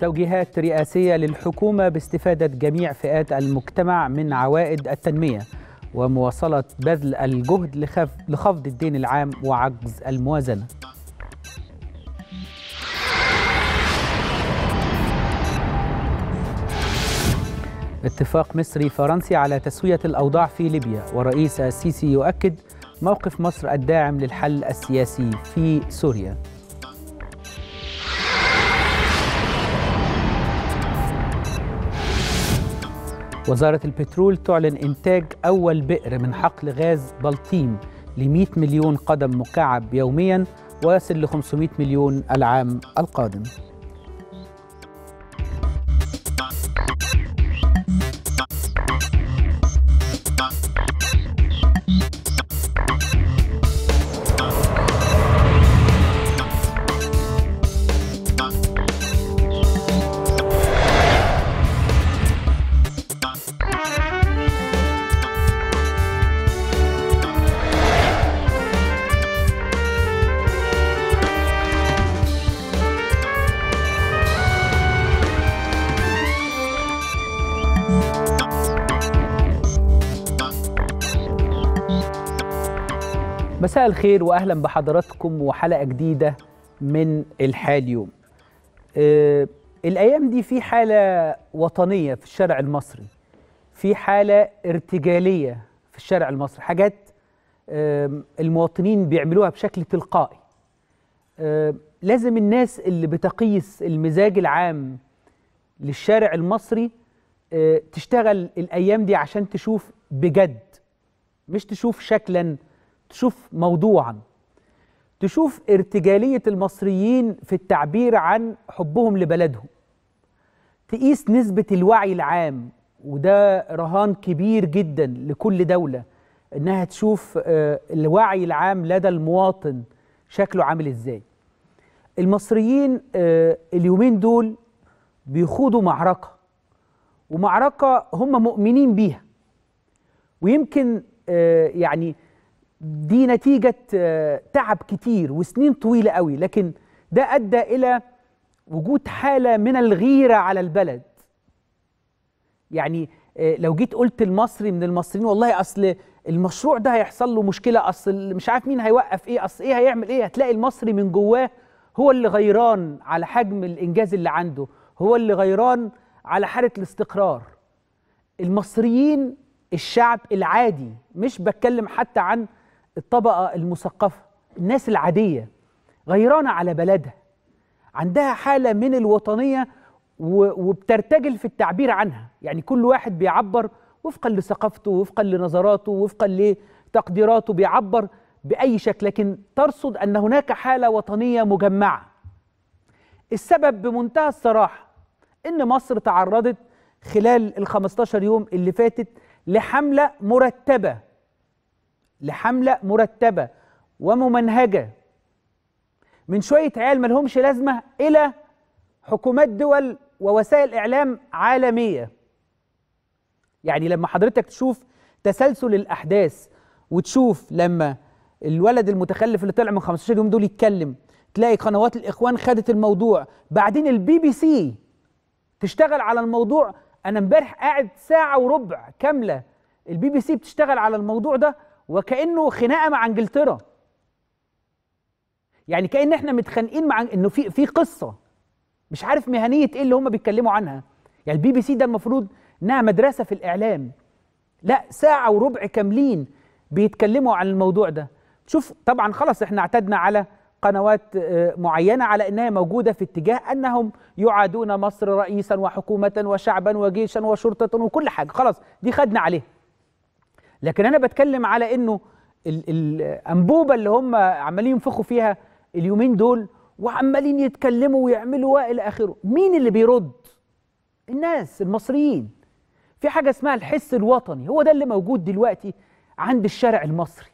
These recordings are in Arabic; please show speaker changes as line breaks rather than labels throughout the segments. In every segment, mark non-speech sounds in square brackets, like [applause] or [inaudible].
توجيهات رئاسية للحكومة باستفادة جميع فئات المجتمع من عوائد التنمية ومواصلة بذل الجهد لخفض الدين العام وعجز الموازنة اتفاق مصري فرنسي على تسوية الأوضاع في ليبيا ورئيس السيسي يؤكد موقف مصر الداعم للحل السياسي في سوريا وزارة البترول تعلن إنتاج أول بئر من حقل غاز بلطيم ل 100 مليون قدم مكعب يومياً ويصل ل 500 مليون العام القادم الخير واهلا بحضراتكم وحلقه جديده من الحال آه الايام دي في حاله وطنيه في الشارع المصري. في حاله ارتجاليه في الشارع المصري، حاجات آه المواطنين بيعملوها بشكل تلقائي. آه لازم الناس اللي بتقيس المزاج العام للشارع المصري آه، تشتغل الايام دي عشان تشوف بجد مش تشوف شكلا تشوف موضوعا تشوف ارتجالية المصريين في التعبير عن حبهم لبلدهم تقيس نسبة الوعي العام وده رهان كبير جدا لكل دولة انها تشوف آه، الوعي العام لدى المواطن شكله عامل ازاي المصريين آه، اليومين دول بيخوضوا معركة ومعركة هم مؤمنين بيها ويمكن آه، يعني دي نتيجة آه، تعب كتير وسنين طويلة قوي لكن ده أدى إلى وجود حالة من الغيرة على البلد يعني آه، لو جيت قلت المصري من المصريين والله أصل المشروع ده هيحصل له مشكلة أصل مش عارف مين هيوقف إيه أصل إيه هيعمل إيه هتلاقي المصري من جواه هو اللي غيران على حجم الإنجاز اللي عنده هو اللي غيران على حالة الاستقرار المصريين الشعب العادي مش بتكلم حتى عن الطبقة المثقفة الناس العادية غيرانة على بلدها عندها حالة من الوطنية وبترتجل في التعبير عنها يعني كل واحد بيعبر وفقا لثقافته وفقا لنظراته وفقا لتقديراته بيعبر بأي شكل لكن ترصد أن هناك حالة وطنية مجمعة السبب بمنتهى الصراحة أن مصر تعرضت خلال ال 15 يوم اللي فاتت لحملة مرتبة لحملة مرتبة وممنهجة من شوية عيال ملهمش لازمة إلى حكومات دول ووسائل إعلام عالمية يعني لما حضرتك تشوف تسلسل الأحداث وتشوف لما الولد المتخلف اللي طلع من 15 يوم دول يتكلم تلاقي قنوات الإخوان خدت الموضوع بعدين البي بي سي تشتغل على الموضوع أنا امبارح قاعد ساعة وربع كاملة البي بي سي بتشتغل على الموضوع ده وكانه خناقه مع انجلترا يعني كان احنا متخانقين مع انه في في قصه مش عارف مهنيه ايه اللي هم بيتكلموا عنها يعني البي بي سي ده المفروض انها مدرسه في الاعلام لا ساعه وربع كاملين بيتكلموا عن الموضوع ده شوف طبعا خلاص احنا اعتدنا على قنوات آه، معينة على أنها موجودة في اتجاه أنهم يعادون مصر رئيسا وحكومة وشعبا وجيشا وشرطة وكل حاجة خلاص دي خدنا عليها لكن انا بتكلم على انه الانبوبه اللي هم عمالين ينفخوا فيها اليومين دول وعمالين يتكلموا ويعملوا والى اخره مين اللي بيرد الناس المصريين في حاجه اسمها الحس الوطني هو ده اللي موجود دلوقتي عند الشارع المصري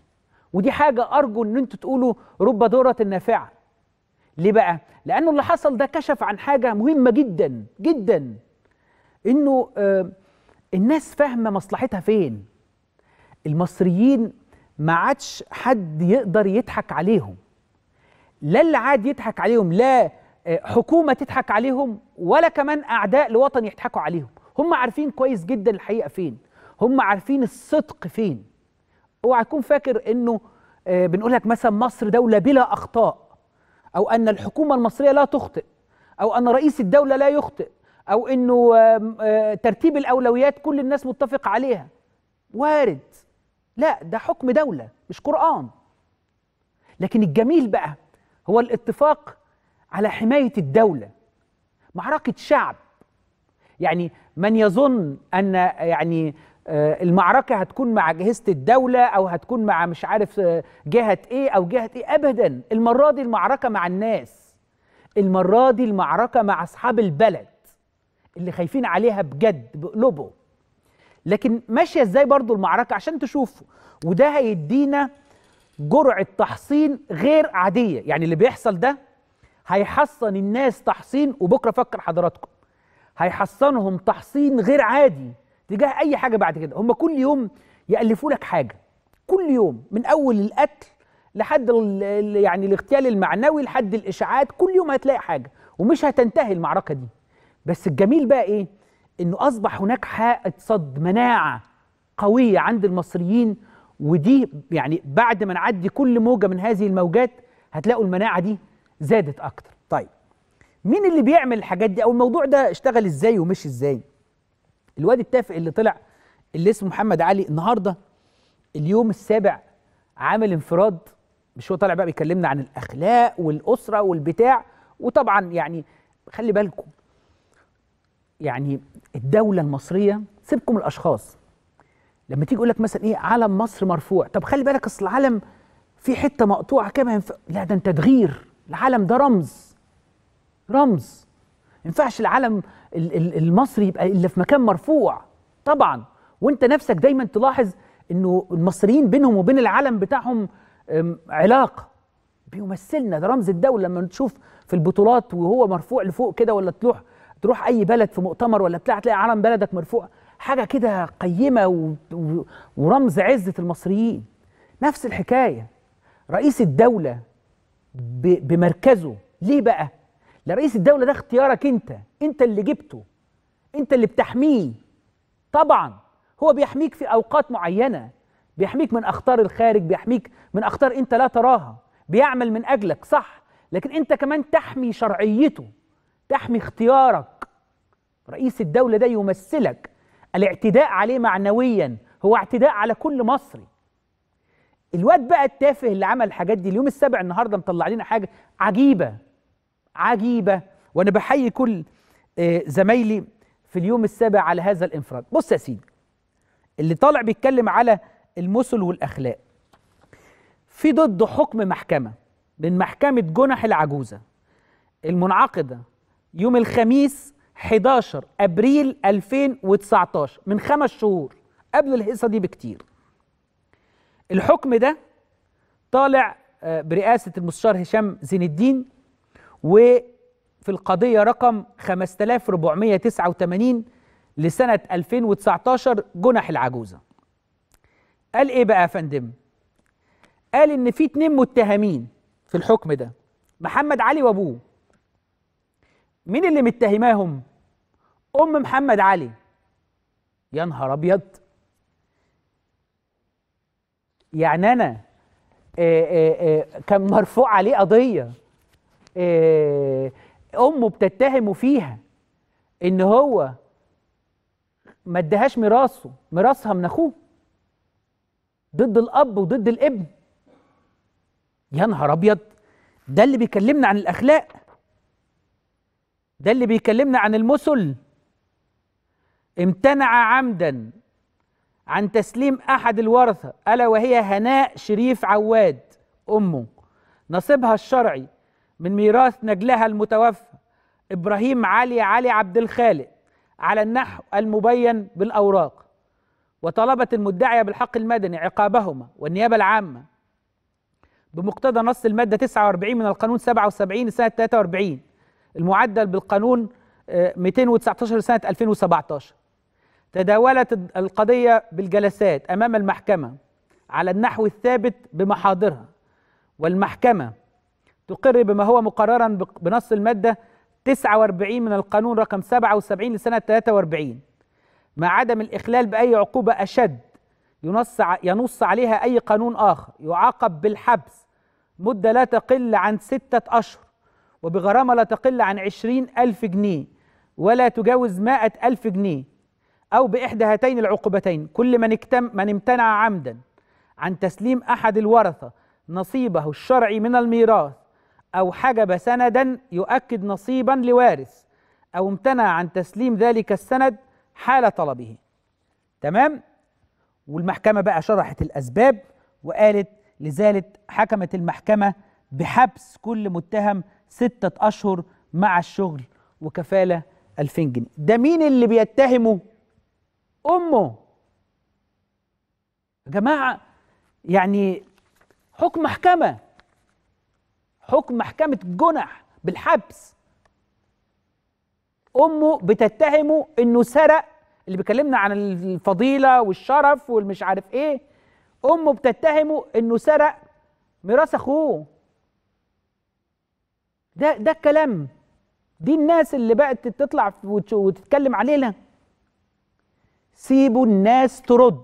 ودي حاجه ارجو ان انتوا تقولوا رب دوره نافعه ليه بقى لانه اللي حصل ده كشف عن حاجه مهمه جدا جدا انه آه الناس فاهمه مصلحتها فين المصريين ما عادش حد يقدر يضحك عليهم لا اللي عاد يضحك عليهم لا آه، حكومة تضحك عليهم ولا كمان أعداء لوطن يضحكوا عليهم هم عارفين كويس جدا الحقيقة فين هم عارفين الصدق فين اوعى تكون فاكر انه آه، بنقول لك مثلا مصر دولة بلا أخطاء أو أن الحكومة المصرية لا تخطئ أو أن رئيس الدولة لا يخطئ أو أنه آه، ترتيب الأولويات كل الناس متفق عليها وارد لا ده حكم دولة مش قرآن لكن الجميل بقى هو الاتفاق على حماية الدولة معركة شعب يعني من يظن أن يعني آه، المعركة هتكون مع أجهزة الدولة أو هتكون مع مش عارف آه، جهة إيه أو جهة إيه أبدا المرة دي المعركة مع الناس المرة دي المعركة مع أصحاب البلد اللي خايفين عليها بجد بقلوبهم لكن ماشيه ازاي برضو المعركه عشان تشوفه وده هيدينا جرعه تحصين غير عاديه يعني اللي بيحصل ده هيحصن الناس تحصين وبكره فكر حضراتكم هيحصنهم تحصين غير عادي تجاه اي حاجه بعد كده هم كل يوم يالفوا لك حاجه كل يوم من اول القتل لحد يعني الاغتيال المعنوي لحد الاشاعات كل يوم هتلاقي حاجه ومش هتنتهي المعركه دي بس الجميل بقى ايه انه اصبح هناك حائط صد مناعه قويه عند المصريين ودي يعني بعد ما نعدي كل موجه من هذه الموجات هتلاقوا المناعه دي زادت اكتر طيب مين اللي بيعمل الحاجات دي او الموضوع ده اشتغل ازاي ومشي ازاي الواد التافه اللي طلع اللي اسمه محمد علي النهارده اليوم السابع عامل انفراد مش هو طالع بقى بيكلمنا عن الاخلاق والاسره والبتاع وطبعا يعني خلي بالكم يعني الدوله المصريه سيبكم الاشخاص لما تيجي يقول لك مثلا ايه علم مصر مرفوع طب خلي بالك اصل العلم في حته مقطوعه كده ينف... لا ده انت تغيير العلم ده رمز رمز ما ينفعش العلم المصري يبقى الا في مكان مرفوع طبعا وانت نفسك دايما تلاحظ انه المصريين بينهم وبين العلم بتاعهم علاقه بيمثلنا ده رمز الدوله لما تشوف في البطولات وهو مرفوع لفوق كده ولا تلوح تروح اي بلد في مؤتمر ولا بتاع تلاقي علم بلدك مرفوع حاجه كده قيمه و... و... ورمز عزه المصريين نفس الحكايه رئيس الدوله ب... بمركزه ليه بقى لرئيس الدوله ده اختيارك انت انت اللي جبته انت اللي بتحميه طبعا هو بيحميك في اوقات معينه بيحميك من اخطار الخارج بيحميك من اخطار انت لا تراها بيعمل من اجلك صح لكن انت كمان تحمي شرعيته تحمي اختيارك رئيس الدولة ده يمثلك الاعتداء عليه معنويا هو اعتداء على كل مصري الواد بقى التافه اللي عمل الحاجات دي اليوم السابع النهارده مطلع لنا حاجه عجيبه عجيبه وانا بحيي كل آه، زمايلي في اليوم السابع على هذا الانفراد بص يا سيدي اللي طالع بيتكلم على المثل والاخلاق في ضده حكم محكمه من محكمه جنح العجوزه المنعقده يوم الخميس 11 ابريل 2019 من خمس شهور قبل الهيصه دي بكتير الحكم ده طالع آه، برئاسه المستشار هشام زين الدين وفي القضيه رقم 5489 لسنه 2019 جنح العجوزه قال ايه بقى يا فندم قال ان في اتنين متهمين في الحكم ده محمد علي وابوه مين اللي متهماهم ام محمد علي يا نهار ابيض يعني انا آآ آه، آآ آه، آه، كان مرفوع عليه قضيه امه بتتهمه فيها ان هو ما ادهاش ميراثه ميراثها من اخوه ضد الاب وضد الابن يا نهار ابيض ده اللي بيكلمنا عن الاخلاق ده اللي بيكلمنا عن المثل امتنع عمدا عن تسليم احد الورثه الا وهي هناء شريف عواد امه نصيبها الشرعي من ميراث نجلها المتوفى ابراهيم علي علي عبد الخالق على النحو المبين بالاوراق وطلبت المدعيه بالحق المدني عقابهما والنيابه العامه بمقتضى نص الماده 49 من القانون 77 لسنه 43 المعدل بالقانون 219 آه، سنة 2017 تداولت القضية بالجلسات أمام المحكمة على النحو الثابت بمحاضرها والمحكمة تقر بما هو مقررا بنص المادة 49 من القانون رقم 77 لسنة 43 مع عدم الإخلال بأي عقوبة أشد ينص ينص عليها أي قانون آخر يعاقب بالحبس مدة لا تقل عن ستة أشهر وبغرامة لا تقل عن عشرين ألف جنيه ولا تجاوز مائة ألف جنيه أو بإحدى هاتين العقوبتين كل من, اكتم من امتنع عمدا عن تسليم أحد الورثة نصيبه الشرعي من الميراث أو حجب سندا يؤكد نصيبا لوارث أو امتنع عن تسليم ذلك السند حال طلبه تمام والمحكمة بقى شرحت الأسباب وقالت لذلك حكمت المحكمة بحبس كل متهم ستة أشهر مع الشغل وكفالة 2000 جنيه ده مين اللي بيتهمه أمه يا جماعة يعني حكم محكمة حكم محكمة جنح بالحبس أمه بتتهمه إنه سرق اللي بيكلمنا عن الفضيلة والشرف والمش عارف إيه أمه بتتهمه إنه سرق ميراث أخوه ده ده الكلام دي الناس اللي بقت تطلع وتتكلم علينا سيبوا الناس ترد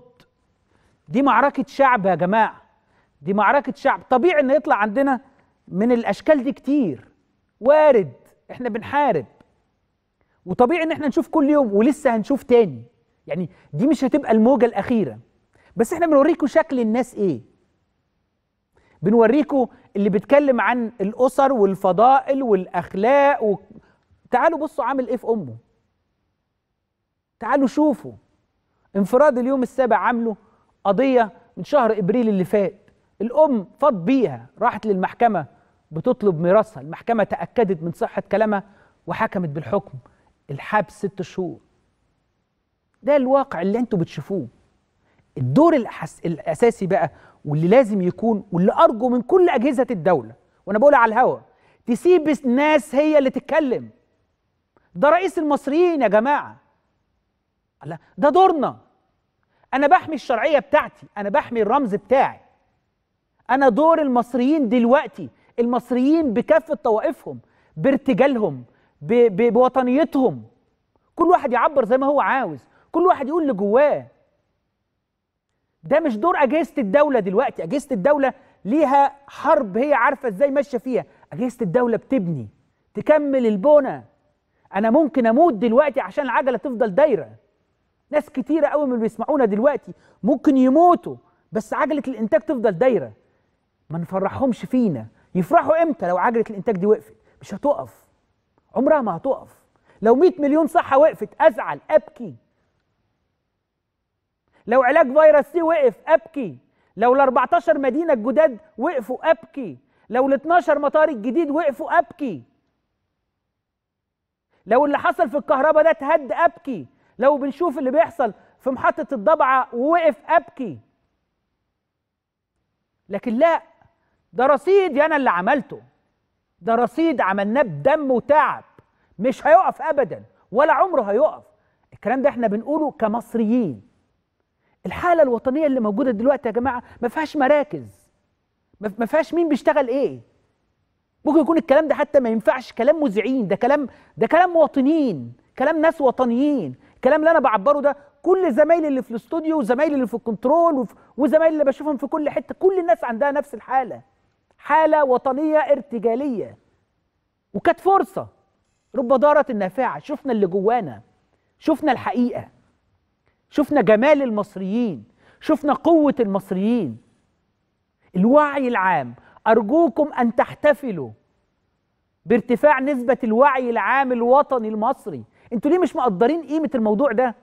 دي معركة شعب يا جماعة دي معركة شعب طبيعي ان يطلع عندنا من الاشكال دي كتير وارد احنا بنحارب وطبيعي ان احنا نشوف كل يوم ولسه هنشوف تاني يعني دي مش هتبقى الموجة الاخيرة بس احنا بنوريكم شكل الناس ايه بنوريكم اللي بيتكلم عن الاسر والفضائل والاخلاق و... تعالوا بصوا عامل ايه في امه تعالوا شوفوا انفراد اليوم السابع عامله قضيه من شهر ابريل اللي فات الام فاض بيها راحت للمحكمه بتطلب ميراثها المحكمه تاكدت من صحه كلامها وحكمت بالحكم الحبس ست شهور ده الواقع اللي انتوا بتشوفوه الدور الأساسي بقى واللي لازم يكون واللي ارجو من كل اجهزه الدوله وانا بقولها على الهوا تسيب الناس هي اللي تتكلم ده رئيس المصريين يا جماعه الله ده دورنا انا بحمي الشرعيه بتاعتي انا بحمي الرمز بتاعي انا دور المصريين دلوقتي المصريين بكافه طوائفهم بارتجالهم بوطنيتهم كل واحد يعبر زي ما هو عاوز كل واحد يقول اللي جواه ده مش دور اجهزه الدوله دلوقتي اجهزه الدوله ليها حرب هي عارفه ازاي ماشيه فيها اجهزه الدوله بتبني تكمل البنى انا ممكن اموت دلوقتي عشان العجله تفضل دايره ناس كتيره قوي من اللي بيسمعونا دلوقتي ممكن يموتوا بس عجله الانتاج تفضل دايره ما نفرحهمش فينا يفرحوا امتى لو عجله الانتاج دي وقفت مش هتقف عمرها ما هتقف لو 100 مليون صحه وقفت ازعل ابكي لو علاج فيروس سي وقف ابكي لو ال 14 مدينه الجداد وقفوا ابكي لو ال 12 مطار الجديد وقفوا ابكي لو اللي حصل في الكهرباء ده اتهد ابكي لو بنشوف اللي بيحصل في محطه الضبعه ووقف ابكي لكن لا ده رصيد انا اللي عملته ده رصيد عملناه بدم وتعب مش هيقف ابدا ولا عمره هيقف الكلام ده احنا بنقوله كمصريين الحاله الوطنيه اللي موجوده دلوقتي يا جماعه ما فيهاش مراكز ما فيهاش مين بيشتغل ايه ممكن يكون الكلام ده حتى ما ينفعش كلام مذيعين ده كلام ده كلام مواطنين كلام ناس وطنيين الكلام اللي انا بعبره ده كل زمايلي اللي في الاستوديو وزمايلي اللي في الكنترول وزمايلي اللي بشوفهم في كل حته كل الناس عندها نفس الحاله حاله وطنيه ارتجاليه وكانت فرصه رب دارت النافعه شفنا اللي جوانا شفنا الحقيقه شفنا جمال المصريين شفنا قوة المصريين الوعي العام أرجوكم أن تحتفلوا بارتفاع نسبة الوعي العام الوطني المصري انتوا ليه مش مقدرين قيمة الموضوع ده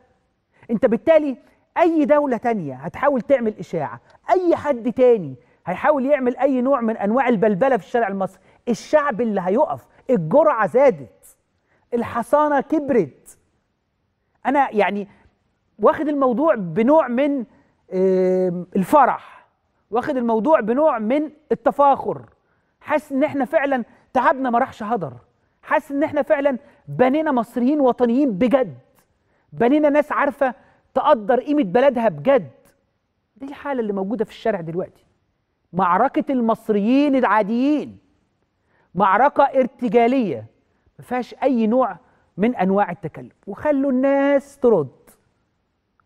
انت بالتالي اي دولة تانية هتحاول تعمل اشاعة اي حد تاني هيحاول يعمل اي نوع من انواع البلبلة في الشارع المصري الشعب اللي هيقف الجرعة زادت الحصانة كبرت انا يعني واخد الموضوع بنوع من الفرح واخد الموضوع بنوع من التفاخر حاسس ان احنا فعلا تعبنا ما راحش هدر حاسس ان احنا فعلا بنينا مصريين وطنيين بجد بنينا ناس عارفه تقدر قيمه بلدها بجد دي الحاله اللي موجوده في الشارع دلوقتي معركه المصريين العاديين معركه ارتجاليه ما فيهاش اي نوع من انواع التكلف وخلوا الناس ترد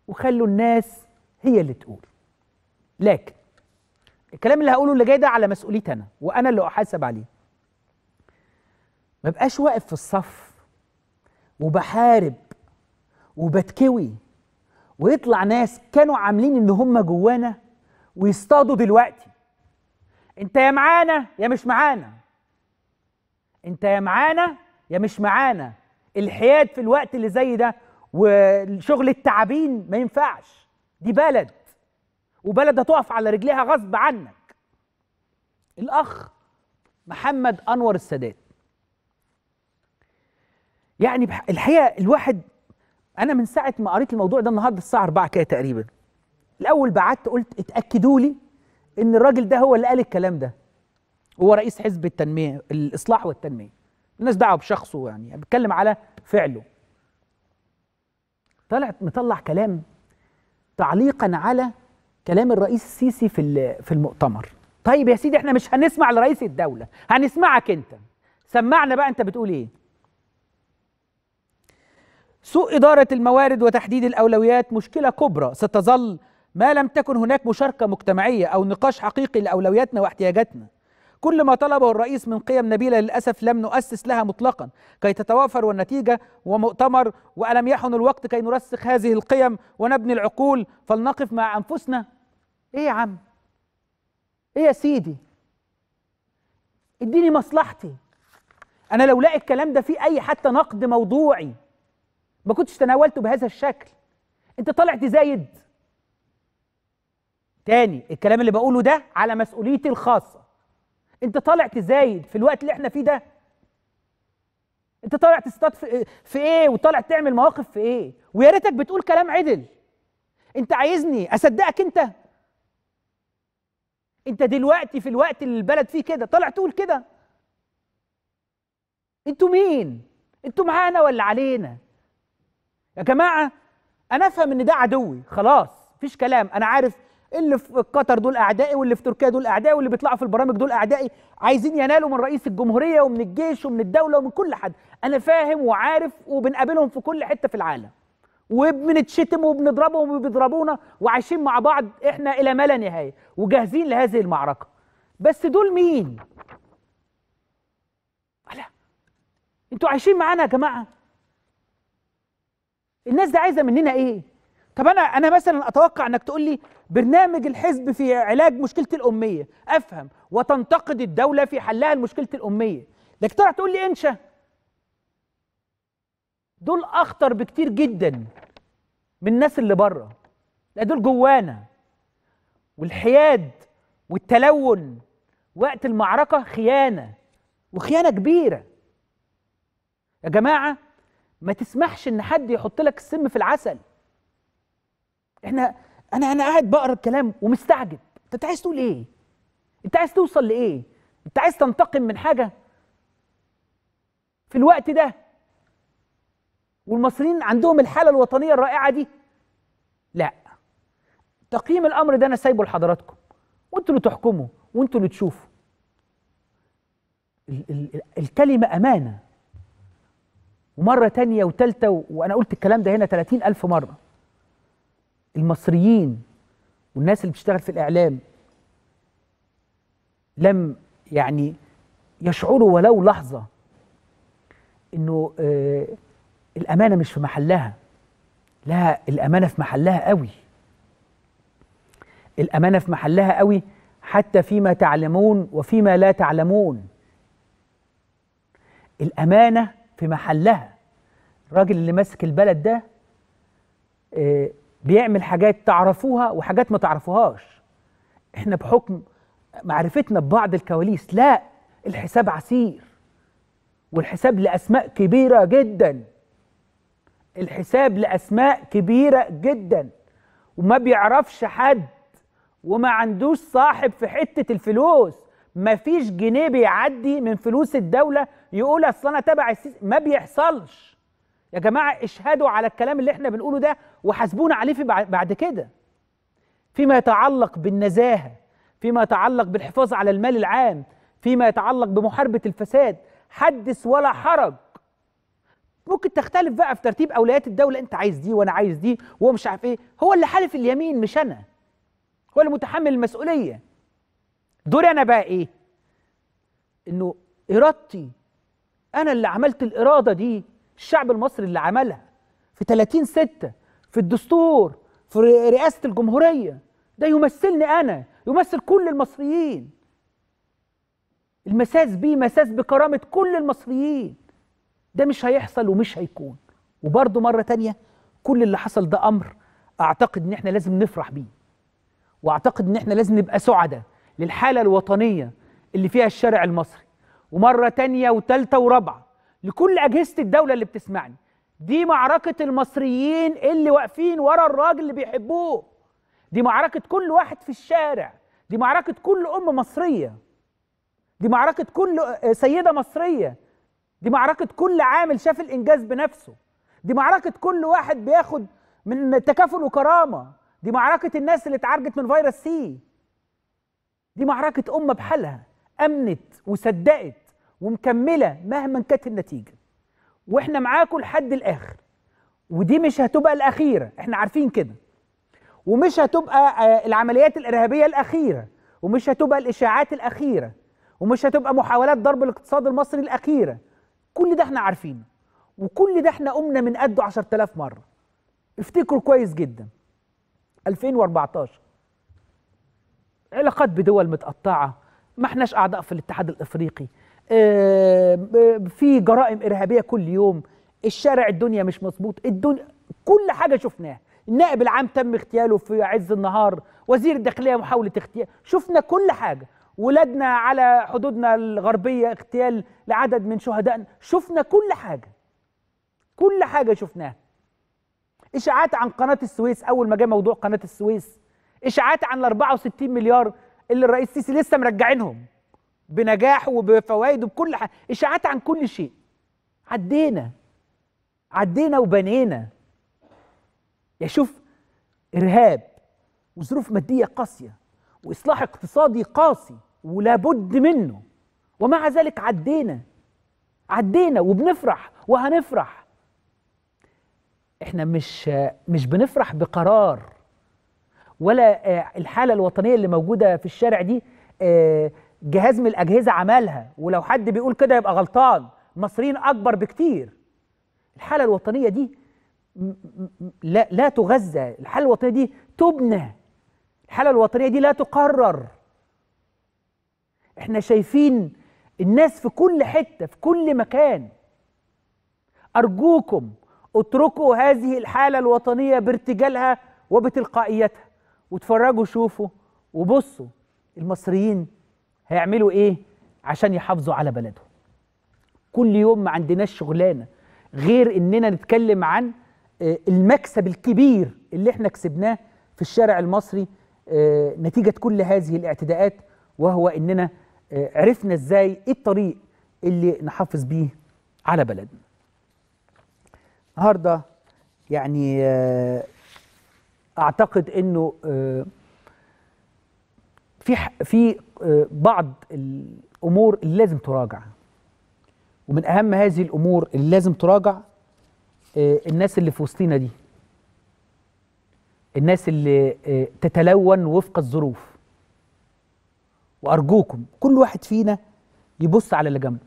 وخلوا الناس هي اللي تقول لكن الكلام اللي هقوله اللي جاي ده على مسؤوليتي انا وانا اللي احاسب عليه ما بقاش واقف في الصف وبحارب وبتكوي ويطلع ناس كانوا عاملين ان هم جوانا ويصطادوا دلوقتي انت يا معانا يا مش معانا انت يا معانا يا مش معانا الحياد في الوقت اللي زي ده وشغل التعابين ما ينفعش دي بلد وبلد هتقف على رجليها غصب عنك الاخ محمد انور السادات يعني الحقيقه الواحد انا من ساعه ما قريت الموضوع ده النهارده الساعه 4 كده تقريبا الاول بعت قلت اتاكدوا لي ان الراجل ده هو اللي قال الكلام ده هو رئيس حزب التنميه الاصلاح والتنميه الناس دعوه بشخصه يعني بتكلم على فعله طلع مطلع كلام تعليقا على كلام الرئيس السيسي في في المؤتمر طيب يا سيدي احنا مش هنسمع لرئيس الدوله هنسمعك انت سمعنا بقى انت بتقول ايه سوء إدارة الموارد وتحديد الأولويات مشكلة كبرى ستظل ما لم تكن هناك مشاركة مجتمعية أو نقاش حقيقي لأولوياتنا واحتياجاتنا كل ما طلبه الرئيس من قيم نبيلة للأسف لم نؤسس لها مطلقا كي تتوافر والنتيجة ومؤتمر وألم يحن الوقت كي نرسخ هذه القيم ونبني العقول فلنقف مع أنفسنا إيه يا عم إيه يا سيدي اديني مصلحتي أنا لو لقى الكلام ده فيه أي حتى نقد موضوعي ما كنتش تناولته بهذا الشكل أنت طالع تزايد تاني الكلام اللي بقوله ده على مسؤوليتي الخاصة انت طالع تزايد في الوقت اللي احنا فيه ده انت طالع تصطاد في, في ايه وطالع تعمل مواقف في ايه ويا ريتك بتقول كلام عدل انت عايزني اصدقك انت انت دلوقتي في الوقت اللي البلد فيه كده طالع تقول كده انتوا مين انتوا معانا ولا علينا يا جماعه انا افهم ان ده عدوي خلاص مفيش كلام انا عارف اللي في قطر دول اعدائي واللي في تركيا دول اعدائي واللي بيطلعوا في البرامج دول اعدائي عايزين ينالوا من رئيس الجمهوريه ومن الجيش ومن الدوله ومن كل حد انا فاهم وعارف وبنقابلهم في كل حته في العالم وبنتشتم وبنضربهم وبيضربونا وعايشين مع بعض احنا الى ما لا نهايه وجاهزين لهذه المعركه بس دول مين لا انتوا عايشين معانا يا جماعه الناس دي عايزه مننا ايه طب انا انا مثلا اتوقع انك تقول لي برنامج الحزب في علاج مشكله الاميه افهم وتنتقد الدوله في حلها لمشكله الاميه لكن تقعد تقول لي انشا دول اخطر بكتير جدا من الناس اللي بره لا دول جوانا والحياد والتلون وقت المعركه خيانه وخيانه كبيره يا جماعه ما تسمحش ان حد يحط لك السم في العسل احنا انا انا قاعد بقرا الكلام ومستعجب انت عايز تقول ايه انت عايز توصل لايه انت عايز تنتقم من حاجه في الوقت ده والمصريين عندهم الحاله الوطنيه الرائعه دي لا تقييم الامر ده انا سايبه لحضراتكم وانتوا اللي تحكموا وانتوا اللي تشوفوا ال- ال- الكلمه امانه ومره تانية وتالتة وانا قلت الكلام ده هنا 30 الف مره المصريين والناس اللي بتشتغل في الاعلام لم يعني يشعروا ولو لحظه انه آه الامانه مش في محلها لا الامانه في محلها قوي الامانه في محلها قوي حتى فيما تعلمون وفيما لا تعلمون الامانه في محلها الراجل اللي ماسك البلد ده آه بيعمل حاجات تعرفوها وحاجات ما تعرفوهاش احنا بحكم معرفتنا ببعض الكواليس لا الحساب عسير والحساب لاسماء كبيره جدا الحساب لاسماء كبيره جدا وما بيعرفش حد وما عندوش صاحب في حته الفلوس ما فيش جنيه بيعدي من فلوس الدوله يقول اصل انا تبع السيسي ما بيحصلش يا جماعه اشهدوا على الكلام اللي احنا بنقوله ده وحاسبونا عليه في بعد كده فيما يتعلق بالنزاهه فيما يتعلق بالحفاظ على المال العام فيما يتعلق بمحاربه الفساد حدث ولا حرج ممكن تختلف بقى في ترتيب اولويات الدوله انت عايز دي وانا عايز دي وهو مش عارف ايه هو اللي حالف اليمين مش انا هو اللي متحمل المسؤوليه دوري انا بقى ايه انه ارادتي انا اللي عملت الاراده دي الشعب المصري اللي عملها في 30 6 في الدستور في رئاسة الجمهورية ده يمثلني أنا يمثل كل المصريين المساس بيه مساس بكرامة كل المصريين ده مش هيحصل ومش هيكون وبرضه مرة تانية كل اللي حصل ده أمر أعتقد إن إحنا لازم نفرح بيه وأعتقد إن إحنا لازم نبقى سعداء للحالة الوطنية اللي فيها الشارع المصري ومرة تانية وتالتة ورابعة لكل اجهزه الدوله اللي بتسمعني دي معركه المصريين اللي واقفين ورا الراجل اللي بيحبوه دي معركه كل واحد في الشارع دي معركه كل ام مصريه دي معركه كل سيده مصريه دي معركه كل عامل شاف الانجاز بنفسه دي معركه كل واحد بياخد من تكافل وكرامه دي معركه الناس اللي اتعرجت من فيروس سي دي معركه امه بحالها امنت وصدقت ومكمله مهما كانت النتيجه واحنا معاكم لحد الاخر ودي مش هتبقى الاخيره احنا عارفين كده ومش هتبقى آه، العمليات الارهابيه الاخيره ومش هتبقى الاشاعات الاخيره ومش هتبقى محاولات ضرب الاقتصاد المصري الاخيره كل ده احنا عارفينه وكل ده احنا قمنا من قده 10000 مره افتكروا كويس جدا 2014 علاقات بدول متقطعه ما احناش اعضاء في الاتحاد الافريقي آه، في جرائم ارهابيه كل يوم الشارع الدنيا مش مظبوط الدنيا كل حاجه شفناها النائب العام تم اغتياله في عز النهار وزير الداخليه محاوله اغتيال شفنا كل حاجه ولادنا على حدودنا الغربيه اغتيال لعدد من شهدائنا شفنا كل حاجه كل حاجه شفناها اشاعات عن قناه السويس اول ما جه موضوع قناه السويس اشاعات عن ال 64 مليار اللي الرئيس السيسي لسه مرجعينهم بنجاحه وبفوائده بكل حاجه اشاعات عن كل شيء عدينا عدينا وبنينا يا شوف ارهاب وظروف ماديه قاسيه واصلاح اقتصادي قاسي ولابد منه ومع ذلك عدينا عدينا وبنفرح وهنفرح احنا مش مش بنفرح بقرار ولا آه، الحاله الوطنيه اللي موجوده في الشارع دي آه، جهاز من الاجهزه عملها ولو حد بيقول كده يبقى غلطان مصريين اكبر بكتير الحاله الوطنيه دي لا لا تغذى الحاله الوطنيه دي تبنى الحاله الوطنيه دي لا تقرر احنا شايفين الناس في كل حته في كل مكان ارجوكم اتركوا هذه الحاله الوطنيه بارتجالها وبتلقائيتها واتفرجوا شوفوا وبصوا المصريين هيعملوا ايه عشان يحافظوا على بلدهم كل يوم ما عندناش شغلانه غير اننا نتكلم عن آه، المكسب الكبير اللي احنا كسبناه في الشارع المصري آه، نتيجه كل هذه الاعتداءات وهو اننا آه، عرفنا ازاي ايه الطريق اللي نحافظ بيه على بلدنا النهارده يعني اعتقد انه في في بعض الامور اللي لازم تراجع ومن اهم هذه الامور اللي لازم تراجع آه، الناس اللي في وسطينا دي الناس اللي آه، تتلون وفق الظروف وارجوكم كل واحد فينا يبص على اللي جنبه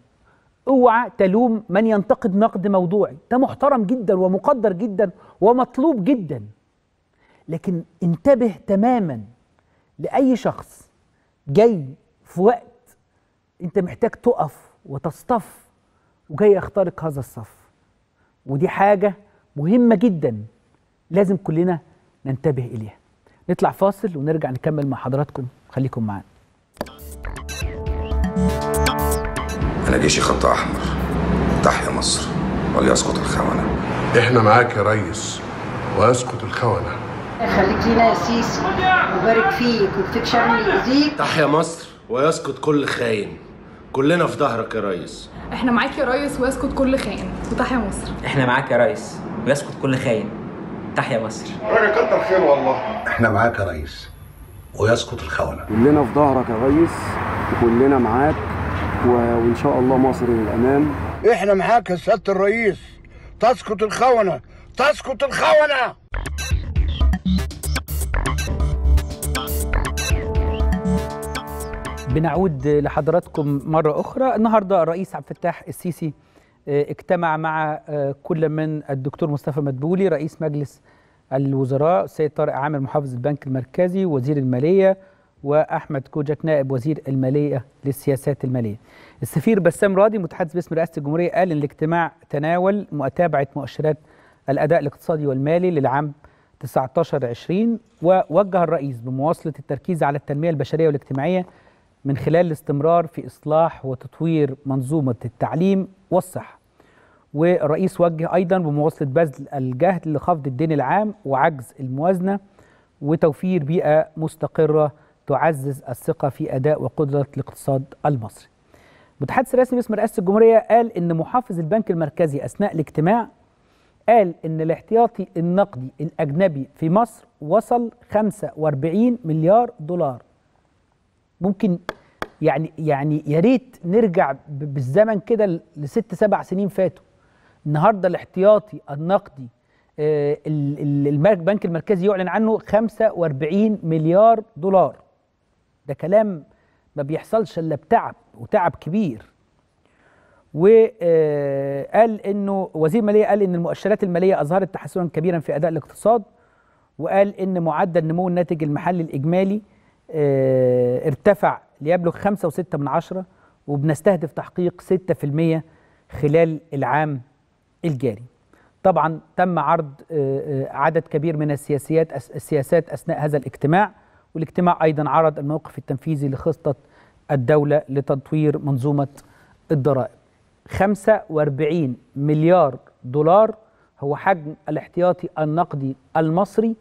اوعى تلوم من ينتقد نقد موضوعي ده محترم جدا ومقدر جدا ومطلوب جدا لكن انتبه تماما لاي شخص جاي في وقت انت محتاج تقف وتصطف وجاي يخترق هذا الصف ودي حاجه مهمه جدا لازم كلنا ننتبه اليها نطلع فاصل ونرجع نكمل مع حضراتكم خليكم معانا
انا جيشي خط احمر تحيا مصر وليسقط الخونه احنا معاك يا ريس ويسقط الخونه
خليك لينا يا سيسي وبارك فيك وفيك شر من ايديك
تحيا مصر ويسقط كل خاين
كلنا في ظهرك يا ريس
احنا معاك يا ريس ويسقط كل خاين وتحيا مصر
احنا معاك يا ريس ويسقط كل خاين تحيا مصر
راجل كتر خير والله احنا معاك يا ريس ويسقط الخونه كلنا في ظهرك يا ريس وكلنا معاك و... وان شاء الله مصر للامام احنا معاك يا سياده الرئيس تسقط الخونه تسقط الخونه
بنعود لحضراتكم مرة أخرى النهاردة الرئيس عبد الفتاح السيسي آه، اجتمع مع آه، كل من الدكتور مصطفى مدبولي رئيس مجلس الوزراء السيد طارق عامر محافظ البنك المركزي وزير المالية وأحمد كوجك نائب وزير المالية للسياسات المالية السفير بسام راضي متحدث باسم رئاسة الجمهورية قال إن الاجتماع تناول متابعة مؤشرات الأداء الاقتصادي والمالي للعام 19 20 ووجه الرئيس بمواصلة التركيز على التنمية البشرية والاجتماعية من خلال الاستمرار في إصلاح وتطوير منظومة التعليم والصحة والرئيس وجه أيضا بمواصلة بذل الجهد لخفض الدين العام وعجز الموازنة وتوفير بيئة مستقرة تعزز الثقة في أداء وقدرة الاقتصاد المصري متحدث الرسمي باسم رئاسة الجمهورية قال إن محافظ البنك المركزي أثناء الاجتماع قال إن الاحتياطي النقدي الأجنبي في مصر وصل 45 مليار دولار ممكن يعني يعني يا ريت نرجع بالزمن كده لست سبع سنين فاتوا النهارده الاحتياطي النقدي آه، البنك المركزي يعلن عنه 45 مليار دولار ده كلام ما بيحصلش الا بتعب وتعب كبير وقال آه، انه وزير الماليه قال ان المؤشرات الماليه اظهرت تحسنا كبيرا في اداء الاقتصاد وقال ان معدل نمو الناتج المحلي الاجمالي آه، ارتفع ليبلغ 5.6 من عشرة وبنستهدف تحقيق 6% خلال العام الجاري طبعا تم عرض آه، آه، عدد كبير من السياسيات السياسات أثناء هذا الاجتماع والاجتماع أيضا عرض الموقف التنفيذي لخطة الدولة لتطوير منظومة الضرائب 45 مليار دولار هو حجم الاحتياطي النقدي المصري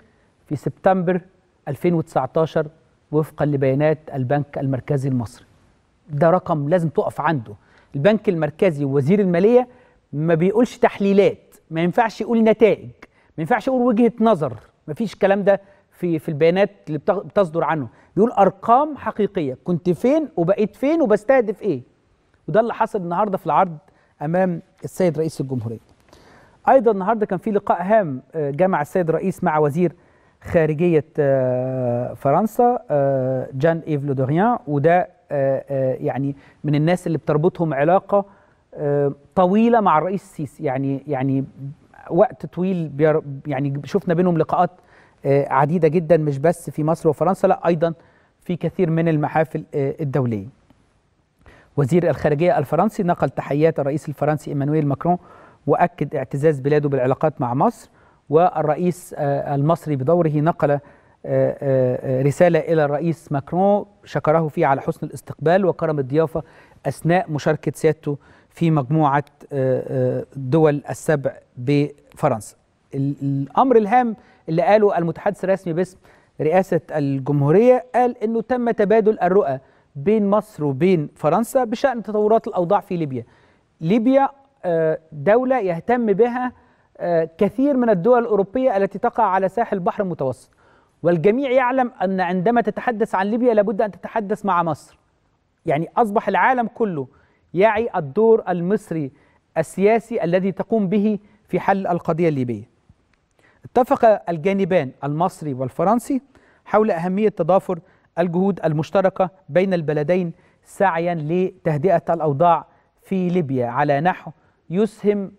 في سبتمبر 2019 وفقا لبيانات البنك المركزي المصري ده رقم لازم تقف عنده البنك المركزي ووزير الماليه ما بيقولش تحليلات ما ينفعش يقول نتائج ما ينفعش يقول وجهه نظر ما فيش الكلام ده في في البيانات اللي بتصدر عنه بيقول ارقام حقيقيه كنت فين وبقيت فين وبستهدف ايه وده اللي حصل النهارده في العرض امام السيد رئيس الجمهوريه ايضا النهارده كان في لقاء هام آه، جمع السيد الرئيس مع وزير خارجيه آه، فرنسا آه، جان ايف لودوريان وده آه، يعني من الناس اللي بتربطهم علاقه طويله مع الرئيس السيسي يعني يعني وقت طويل يعني شفنا بينهم لقاءات عديده جدا مش بس في مصر وفرنسا لا ايضا في كثير من المحافل الدوليه. وزير الخارجيه الفرنسي نقل تحيات الرئيس الفرنسي ايمانويل ماكرون واكد اعتزاز بلاده بالعلاقات مع مصر والرئيس آه، المصري بدوره نقل آه، آه، رسالة إلى الرئيس ماكرون شكره فيه على حسن الاستقبال وكرم الضيافة أثناء مشاركة سيادته في مجموعة دول السبع بفرنسا الأمر الهام اللي قاله المتحدث الرسمي باسم رئاسة الجمهورية قال أنه تم تبادل الرؤى بين مصر وبين فرنسا بشأن تطورات الأوضاع في ليبيا ليبيا دولة يهتم بها كثير من الدول الأوروبية التي تقع على ساحل البحر المتوسط والجميع يعلم أن عندما تتحدث عن ليبيا لابد أن تتحدث مع مصر يعني أصبح العالم كله يعي الدور المصري السياسي الذي تقوم به في حل القضية الليبية اتفق الجانبان المصري والفرنسي حول أهمية تضافر الجهود المشتركة بين البلدين سعيا لتهدئة الأوضاع في ليبيا على نحو يسهم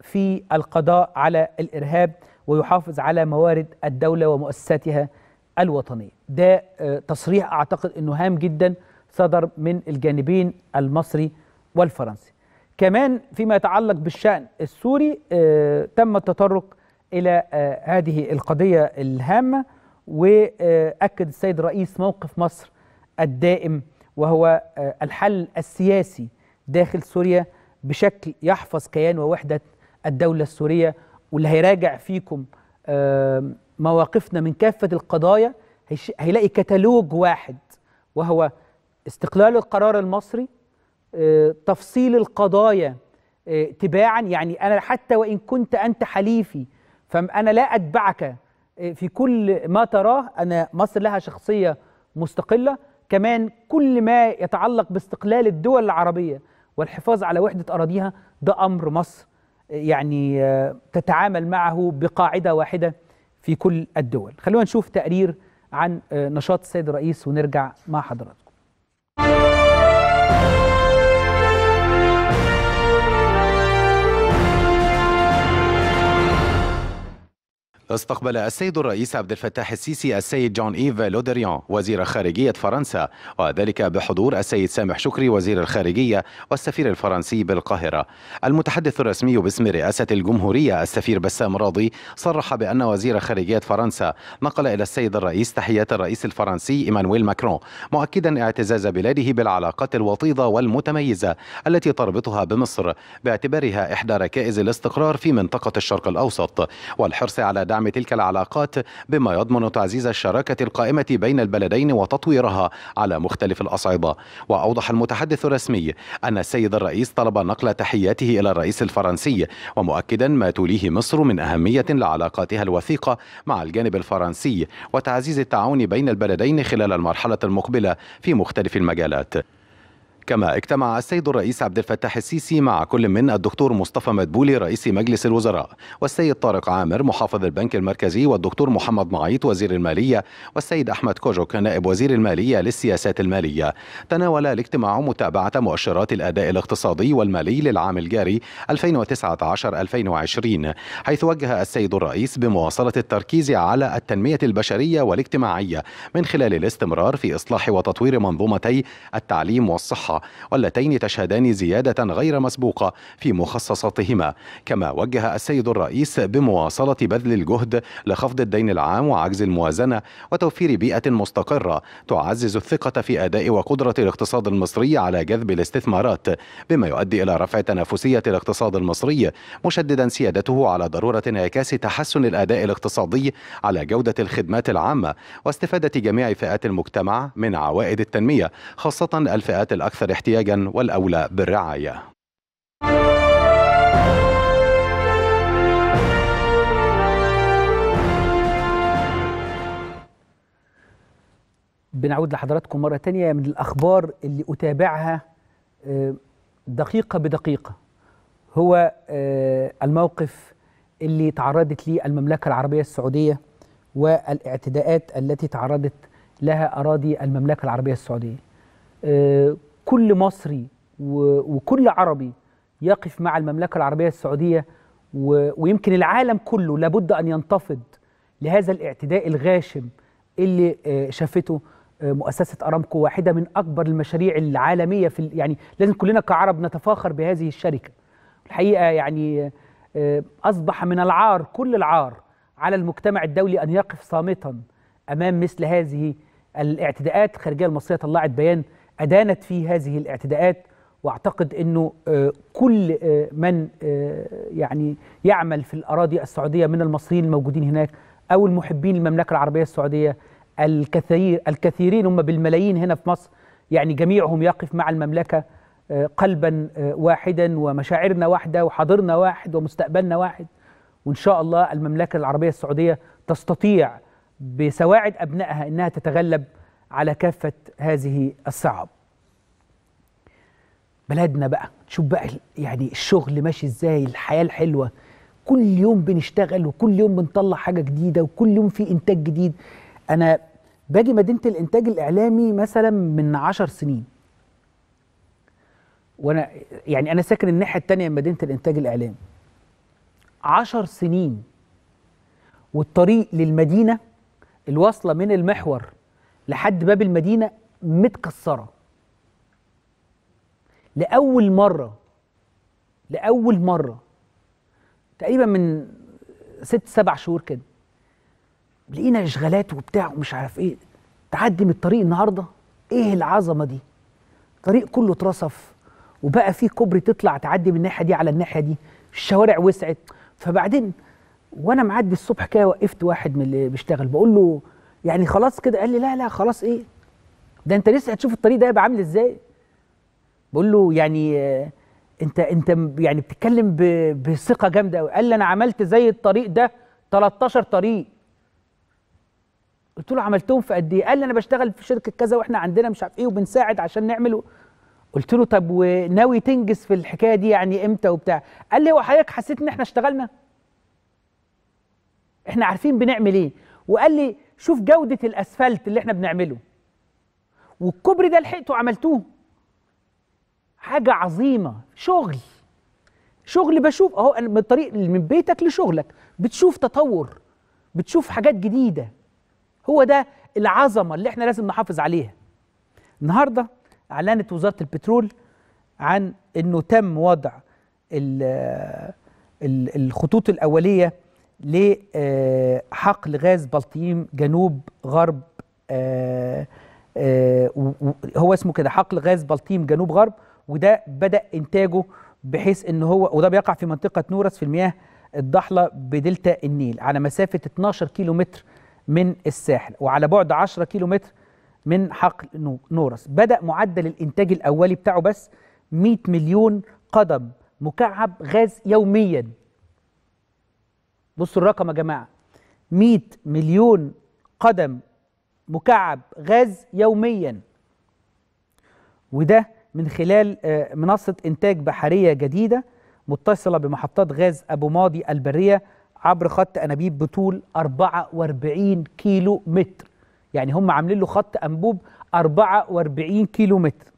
في القضاء على الإرهاب ويحافظ على موارد الدولة ومؤسساتها الوطنية ده آه، تصريح أعتقد أنه هام جدا صدر من الجانبين المصري والفرنسي كمان فيما يتعلق بالشأن السوري آه، تم التطرق إلى آه، هذه القضية الهامة وأكد السيد الرئيس موقف مصر الدائم وهو الحل السياسي داخل سوريا بشكل يحفظ كيان ووحدة الدولة السورية واللي هيراجع فيكم آه، مواقفنا من كافة القضايا هيلاقي كتالوج واحد وهو استقلال القرار المصري آه، تفصيل القضايا آه، تباعا يعني أنا حتى وإن كنت أنت حليفي فأنا لا أتبعك في كل ما تراه أنا مصر لها شخصية مستقلة كمان كل ما يتعلق باستقلال الدول العربية والحفاظ على وحدة أراضيها ده أمر مصر يعني آه، تتعامل معه بقاعدة واحدة في كل الدول خلونا نشوف تقرير عن آه، نشاط السيد الرئيس ونرجع مع حضراتكم
استقبل السيد الرئيس عبد الفتاح السيسي السيد جون إيف لودريان وزير خارجية فرنسا وذلك بحضور السيد سامح شكري وزير الخارجية والسفير الفرنسي بالقاهرة المتحدث الرسمي باسم رئاسة الجمهورية السفير بسام راضي صرح بأن وزير خارجية فرنسا نقل إلى السيد الرئيس تحيات الرئيس الفرنسي إيمانويل ماكرون مؤكدا اعتزاز بلاده بالعلاقات الوطيدة والمتميزة التي تربطها بمصر باعتبارها إحدى ركائز الاستقرار في منطقة الشرق الأوسط والحرص على دعم دعم تلك العلاقات بما يضمن تعزيز الشراكة القائمة بين البلدين وتطويرها على مختلف الأصعدة وأوضح المتحدث الرسمي أن السيد الرئيس طلب نقل تحياته إلى الرئيس الفرنسي ومؤكدا ما توليه مصر من أهمية لعلاقاتها الوثيقة مع الجانب الفرنسي وتعزيز التعاون بين البلدين خلال المرحلة المقبلة في مختلف المجالات كما اجتمع السيد الرئيس عبد الفتاح السيسي مع كل من الدكتور مصطفى مدبولي رئيس مجلس الوزراء والسيد طارق عامر محافظ البنك المركزي والدكتور محمد معيط وزير المالية والسيد أحمد كوجوك نائب وزير المالية للسياسات المالية تناول الاجتماع متابعة مؤشرات الأداء الاقتصادي والمالي للعام الجاري 2019-2020 حيث وجه السيد الرئيس بمواصلة التركيز على التنمية البشرية والاجتماعية من خلال الاستمرار في إصلاح وتطوير منظومتي التعليم والصحة الصحة واللتين تشهدان زيادة غير مسبوقة في مخصصاتهما كما وجه السيد الرئيس بمواصلة بذل الجهد لخفض الدين العام وعجز الموازنة وتوفير بيئة مستقرة تعزز الثقة في أداء وقدرة الاقتصاد المصري على جذب الاستثمارات بما يؤدي إلى رفع تنافسية الاقتصاد المصري مشددا سيادته على ضرورة انعكاس تحسن الأداء الاقتصادي على جودة الخدمات العامة واستفادة جميع فئات المجتمع من عوائد التنمية خاصة الفئات الأكثر الأكثر احتياجا والأولى بالرعاية
بنعود لحضراتكم مرة تانية من الأخبار اللي أتابعها آه، دقيقة بدقيقة هو آه، الموقف اللي تعرضت ليه المملكة العربية السعودية والاعتداءات التي تعرضت لها أراضي المملكة العربية السعودية آه، كل مصري وكل عربي يقف مع المملكة العربية السعودية ويمكن العالم كله لابد أن ينتفض لهذا الاعتداء الغاشم اللي آه، شافته آه، مؤسسة أرامكو واحدة من أكبر المشاريع العالمية في يعني لازم كلنا كعرب نتفاخر بهذه الشركة الحقيقة يعني آه، أصبح من العار كل العار على المجتمع الدولي أن يقف صامتا أمام مثل هذه الاعتداءات الخارجية المصرية طلعت بيان أدانت في هذه الاعتداءات واعتقد انه آه، كل آه، من آه، يعني يعمل في الاراضي السعوديه من المصريين الموجودين هناك او المحبين المملكه العربيه السعوديه الكثير الكثيرين هم بالملايين هنا في مصر يعني جميعهم يقف مع المملكه قلبا واحدا ومشاعرنا واحده وحاضرنا واحد ومستقبلنا واحد وان شاء الله المملكه العربيه السعوديه تستطيع بسواعد ابنائها انها تتغلب على كافة هذه الصعب بلدنا بقى شوف بقى يعني الشغل ماشي ازاي الحياة الحلوة كل يوم بنشتغل وكل يوم بنطلع حاجة جديدة وكل يوم في إنتاج جديد أنا باجي مدينة الإنتاج الإعلامي مثلا من عشر سنين وأنا يعني أنا ساكن الناحية التانية من مدينة الإنتاج الإعلامي عشر سنين والطريق للمدينة الواصلة من المحور لحد باب المدينه متكسره لاول مره لاول مره تقريبا من ست سبع شهور كده لقينا اشغالات وبتاع ومش عارف ايه تعدي من الطريق النهارده ايه العظمه دي طريق كله اترصف وبقى فيه كوبري تطلع تعدي من الناحيه دي على الناحيه دي الشوارع وسعت فبعدين وانا معدي الصبح كده وقفت واحد من اللي بيشتغل بقول له يعني خلاص كده قال لي لا لا خلاص ايه ده انت لسه هتشوف الطريق ده هيبقى عامل ازاي بقول له يعني آه، انت انت يعني بتتكلم بثقه جامده قوي قال لي انا عملت زي الطريق ده 13 طريق قلت له عملتهم في قد ايه قال لي انا بشتغل في شركه كذا واحنا عندنا مش عارف ايه وبنساعد عشان نعمل قلت له طب وناوي تنجز في الحكايه دي يعني امتى وبتاع قال لي هو حضرتك حسيت ان احنا اشتغلنا احنا عارفين بنعمل ايه وقال لي شوف جودة الأسفلت اللي احنا بنعمله والكوبري ده لحقته عملتوه حاجة عظيمة شغل شغل بشوف اهو من الطريق من بيتك لشغلك بتشوف تطور بتشوف حاجات جديدة هو ده العظمة اللي احنا لازم نحافظ عليها النهاردة أعلنت وزارة البترول عن أنه تم وضع الخطوط الأولية لحقل آه، غاز بلطيم جنوب غرب آه، آه، هو اسمه كده حقل غاز بلطيم جنوب غرب وده بدا انتاجه بحيث ان هو وده بيقع في منطقه نورس في المياه الضحله بدلتا النيل على مسافه 12 كيلو متر من الساحل وعلى بعد 10 كيلو متر من حقل نورس بدا معدل الانتاج الاولي بتاعه بس 100 مليون قدم مكعب غاز يوميا بصوا الرقم يا جماعه 100 مليون قدم مكعب غاز يوميا وده من خلال آه، منصه انتاج بحريه جديده متصله بمحطات غاز ابو ماضي البريه عبر خط انابيب بطول 44 كيلو متر يعني هم عاملين له خط انبوب 44 كيلو متر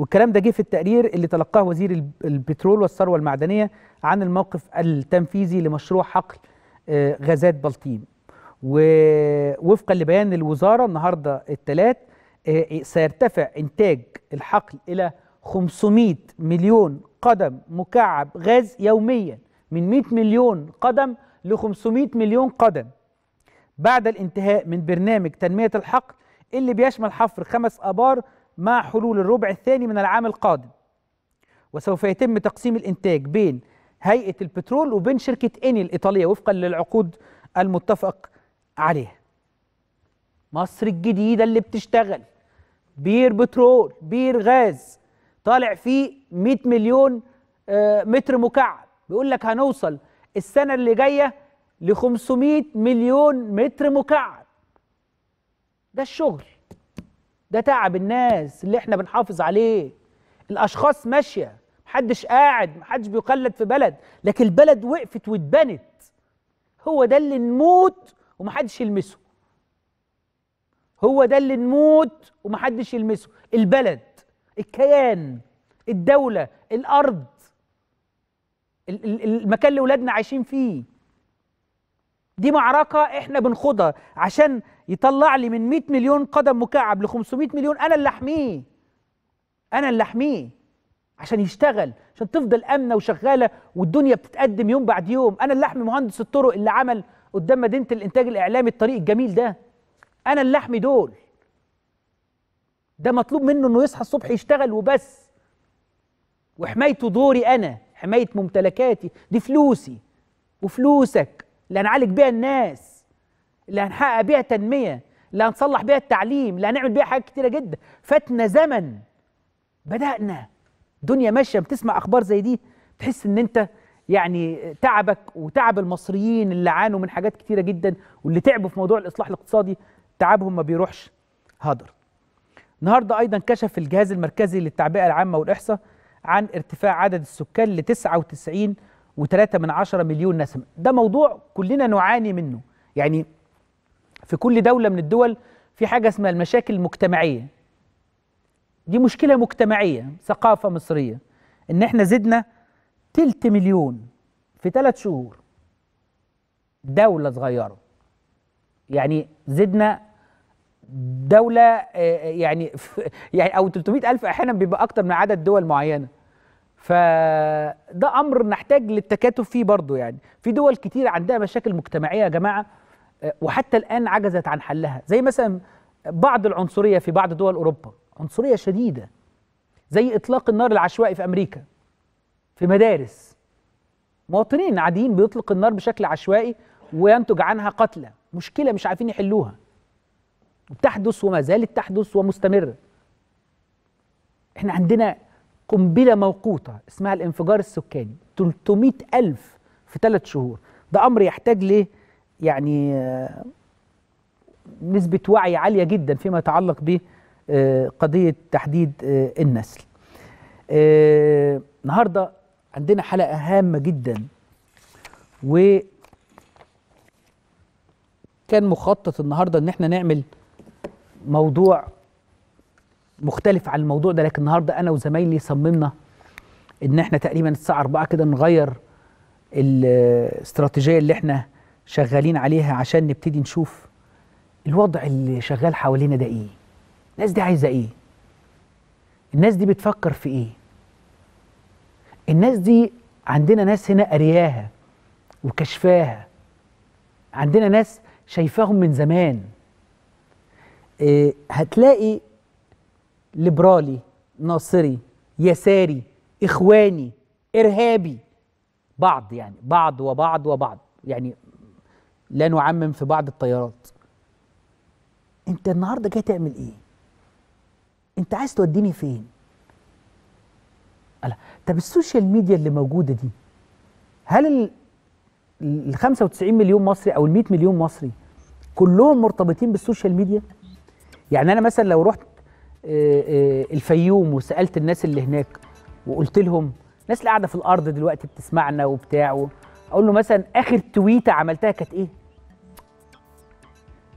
والكلام ده جه في التقرير اللي تلقاه وزير البترول والثروه المعدنيه عن الموقف التنفيذي لمشروع حقل آه، غازات بلطيم ووفقا لبيان الوزاره النهارده الثلاث آه، سيرتفع انتاج الحقل الى 500 مليون قدم مكعب غاز يوميا من 100 مليون قدم ل 500 مليون قدم بعد الانتهاء من برنامج تنميه الحقل اللي بيشمل حفر خمس ابار مع حلول الربع الثاني من العام القادم وسوف يتم تقسيم الإنتاج بين هيئة البترول وبين شركة إني الإيطالية وفقا للعقود المتفق عليها مصر الجديدة اللي بتشتغل بير بترول بير غاز طالع فيه 100 مليون آه، متر مكعب بيقول لك هنوصل السنة اللي جاية ل 500 مليون متر مكعب ده الشغل ده تعب الناس اللي احنا بنحافظ عليه الاشخاص ماشيه محدش قاعد محدش بيقلد في بلد لكن البلد وقفت واتبنت هو ده اللي نموت ومحدش يلمسه هو ده اللي نموت ومحدش يلمسه البلد الكيان الدولة الأرض المكان اللي ولادنا عايشين فيه دي معركة احنا بنخوضها عشان يطلع لي من 100 مليون قدم مكعب ل 500 مليون انا اللي احميه انا اللي احميه عشان يشتغل عشان تفضل امنه وشغاله والدنيا بتتقدم يوم بعد يوم انا اللي احمي مهندس الطرق اللي عمل قدام مدينه الانتاج الاعلامي الطريق الجميل ده انا اللي احمي دول ده مطلوب منه انه يصحى الصبح يشتغل وبس وحمايته دوري انا حمايه ممتلكاتي دي فلوسي وفلوسك اللي هنعالج بيها الناس اللي هنحقق بيها تنمية اللي هنصلح بيها التعليم اللي هنعمل بيها حاجات كتيرة جدا فاتنا زمن بدأنا دنيا ماشية بتسمع أخبار زي دي تحس إن أنت يعني تعبك وتعب المصريين اللي عانوا من حاجات كتيرة جدا واللي تعبوا في موضوع الإصلاح الاقتصادي تعبهم ما بيروحش هدر النهارده أيضا كشف الجهاز المركزي للتعبئة العامة والإحصاء عن ارتفاع عدد السكان ل 99 وثلاثة من عشرة مليون نسمة ده موضوع كلنا نعاني منه يعني في كل دولة من الدول في حاجة اسمها المشاكل المجتمعية دي مشكلة مجتمعية ثقافة مصرية ان احنا زدنا تلت مليون في ثلاث شهور دولة صغيرة يعني زدنا دولة آه، آه، يعني [laughs] يعني أو 300 ألف أحيانا بيبقى أكتر من عدد دول معينة فده امر نحتاج للتكاتف فيه برضه يعني في دول كتير عندها مشاكل مجتمعيه يا جماعه آه، وحتى الان عجزت عن حلها زي مثلا بعض العنصريه في بعض دول اوروبا عنصريه شديده زي اطلاق النار العشوائي في امريكا في مدارس مواطنين عاديين بيطلق النار بشكل عشوائي وينتج عنها قتلى مشكله مش عارفين يحلوها بتحدث وما زالت تحدث ومستمره احنا عندنا قنبله موقوته اسمها الانفجار السكاني 300 ألف في ثلاث شهور ده أمر يحتاج ل يعني آه، نسبة وعي عالية جدا فيما يتعلق بقضية آه، تحديد آه، النسل النهاردة عندنا حلقة هامة جدا و كان مخطط النهاردة ان احنا نعمل موضوع مختلف عن الموضوع ده لكن النهارده انا وزمايلي صممنا ان احنا تقريبا الساعه 4 كده نغير الاستراتيجيه اللي احنا شغالين عليها عشان نبتدي نشوف الوضع اللي شغال حوالينا ده ايه الناس دي عايزه ايه الناس دي بتفكر في ايه الناس دي عندنا ناس هنا قرياها وكشفاها عندنا ناس شايفاهم من زمان آه، هتلاقي ليبرالي ناصري يساري إخواني إرهابي بعض يعني بعض وبعض وبعض يعني لا نعمم في بعض التيارات انت النهارده جاي تعمل ايه انت عايز توديني فين ألا. طب السوشيال ميديا اللي موجوده دي هل ال 95 مليون مصري او ال 100 مليون مصري كلهم مرتبطين بالسوشيال ميديا يعني انا مثلا لو رحت آه، آه، الفيوم وسالت الناس اللي هناك وقلت لهم الناس اللي قاعده في الارض دلوقتي بتسمعنا وبتاع اقول له مثلا اخر تويته عملتها كانت ايه؟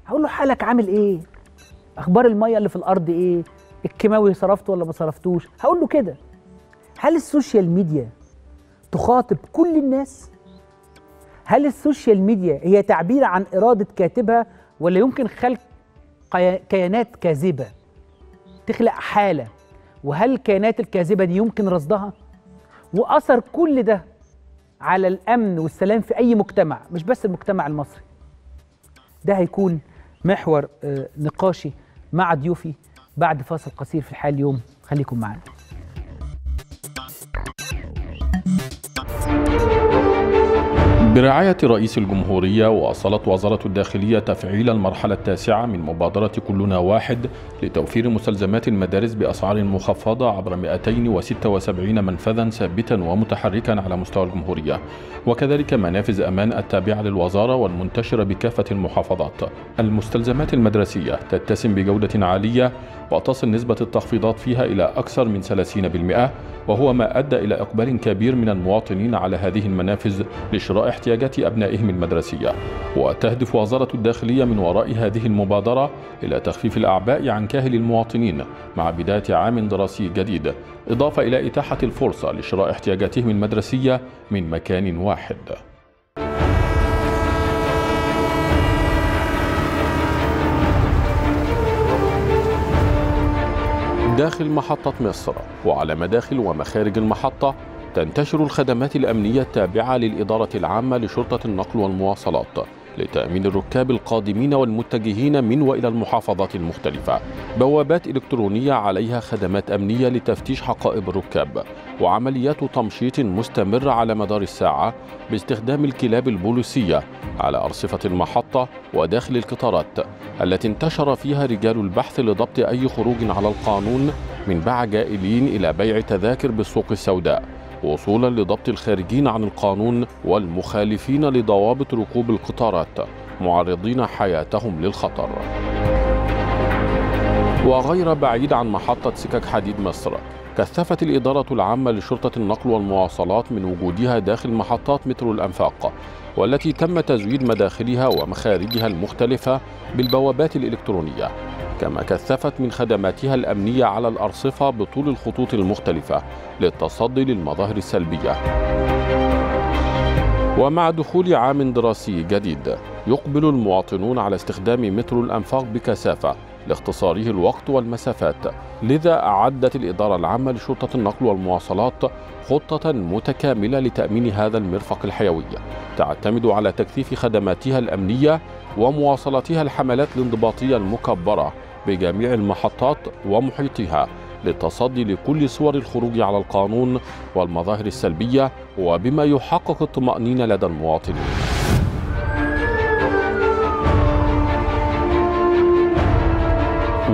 هقول له حالك عامل ايه؟ اخبار الميه اللي في الارض ايه؟ الكيماوي صرفته ولا ما صرفتوش؟ هقول له كده هل السوشيال ميديا تخاطب كل الناس؟ هل السوشيال ميديا هي تعبير عن اراده كاتبها ولا يمكن خلق كيانات كاذبه؟ تخلق حالة وهل الكائنات الكاذبة دي يمكن رصدها؟ وأثر كل ده على الأمن والسلام في أي مجتمع مش بس المجتمع المصري ده هيكون محور آه، نقاشي مع ضيوفي بعد فاصل قصير في الحال اليوم خليكم معنا
برعاية رئيس الجمهورية واصلت وزارة الداخلية تفعيل المرحلة التاسعة من مبادرة كلنا واحد لتوفير مستلزمات المدارس بأسعار مخفضة عبر 276 منفذا ثابتا ومتحركا على مستوى الجمهورية وكذلك منافذ أمان التابعة للوزارة والمنتشرة بكافة المحافظات المستلزمات المدرسية تتسم بجودة عالية وتصل نسبة التخفيضات فيها إلى أكثر من 30% وهو ما أدى إلى إقبال كبير من المواطنين على هذه المنافذ لشراء احتياجات أبنائهم المدرسية وتهدف وزارة الداخلية من وراء هذه المبادرة إلى تخفيف الأعباء عن كاهل المواطنين مع بداية عام دراسي جديد إضافة إلى إتاحة الفرصة لشراء احتياجاتهم المدرسية من مكان واحد داخل محطة مصر وعلى مداخل ومخارج المحطة تنتشر الخدمات الأمنية التابعة للإدارة العامة لشرطة النقل والمواصلات لتأمين الركاب القادمين والمتجهين من وإلى المحافظات المختلفة بوابات إلكترونية عليها خدمات أمنية لتفتيش حقائب الركاب وعمليات تمشيط مستمرة على مدار الساعة باستخدام الكلاب البوليسية على أرصفة المحطة وداخل القطارات التي انتشر فيها رجال البحث لضبط أي خروج على القانون من باع جائلين إلى بيع تذاكر بالسوق السوداء وصولا لضبط الخارجين عن القانون والمخالفين لضوابط ركوب القطارات معرضين حياتهم للخطر وغير بعيد عن محطة سكك حديد مصر كثفت الإدارة العامة لشرطة النقل والمواصلات من وجودها داخل محطات مترو الأنفاق والتي تم تزويد مداخلها ومخارجها المختلفة بالبوابات الإلكترونية كما كثفت من خدماتها الأمنية على الأرصفة بطول الخطوط المختلفة للتصدي للمظاهر السلبية ومع دخول عام دراسي جديد يقبل المواطنون على استخدام مترو الأنفاق بكثافة لاختصاره الوقت والمسافات لذا أعدت الإدارة العامة لشرطة النقل والمواصلات خطة متكاملة لتأمين هذا المرفق الحيوي تعتمد على تكثيف خدماتها الأمنية ومواصلتها الحملات الانضباطية المكبرة بجميع المحطات ومحيطها للتصدي لكل صور الخروج على القانون والمظاهر السلبية وبما يحقق الطمأنينة لدى المواطنين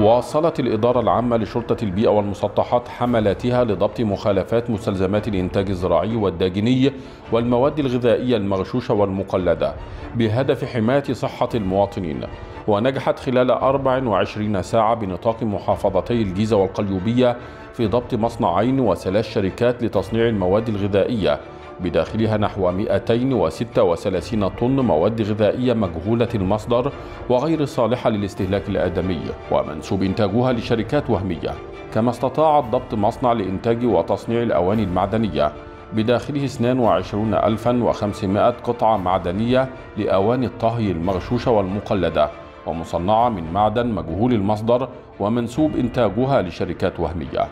واصلت الإدارة العامة لشرطة البيئة والمسطحات حملاتها لضبط مخالفات مستلزمات الإنتاج الزراعي والداجني والمواد الغذائية المغشوشة والمقلدة بهدف حماية صحة المواطنين ونجحت خلال 24 ساعة بنطاق محافظتي الجيزة والقليوبية في ضبط مصنعين وثلاث شركات لتصنيع المواد الغذائية بداخلها نحو 236 طن مواد غذائية مجهولة المصدر وغير صالحة للاستهلاك الآدمي ومنسوب إنتاجها لشركات وهمية كما استطاعت ضبط مصنع لإنتاج وتصنيع الأواني المعدنية بداخله 22500 قطعة معدنية لأواني الطهي المغشوشة والمقلدة ومصنعة من معدن مجهول المصدر ومنسوب إنتاجها لشركات وهمية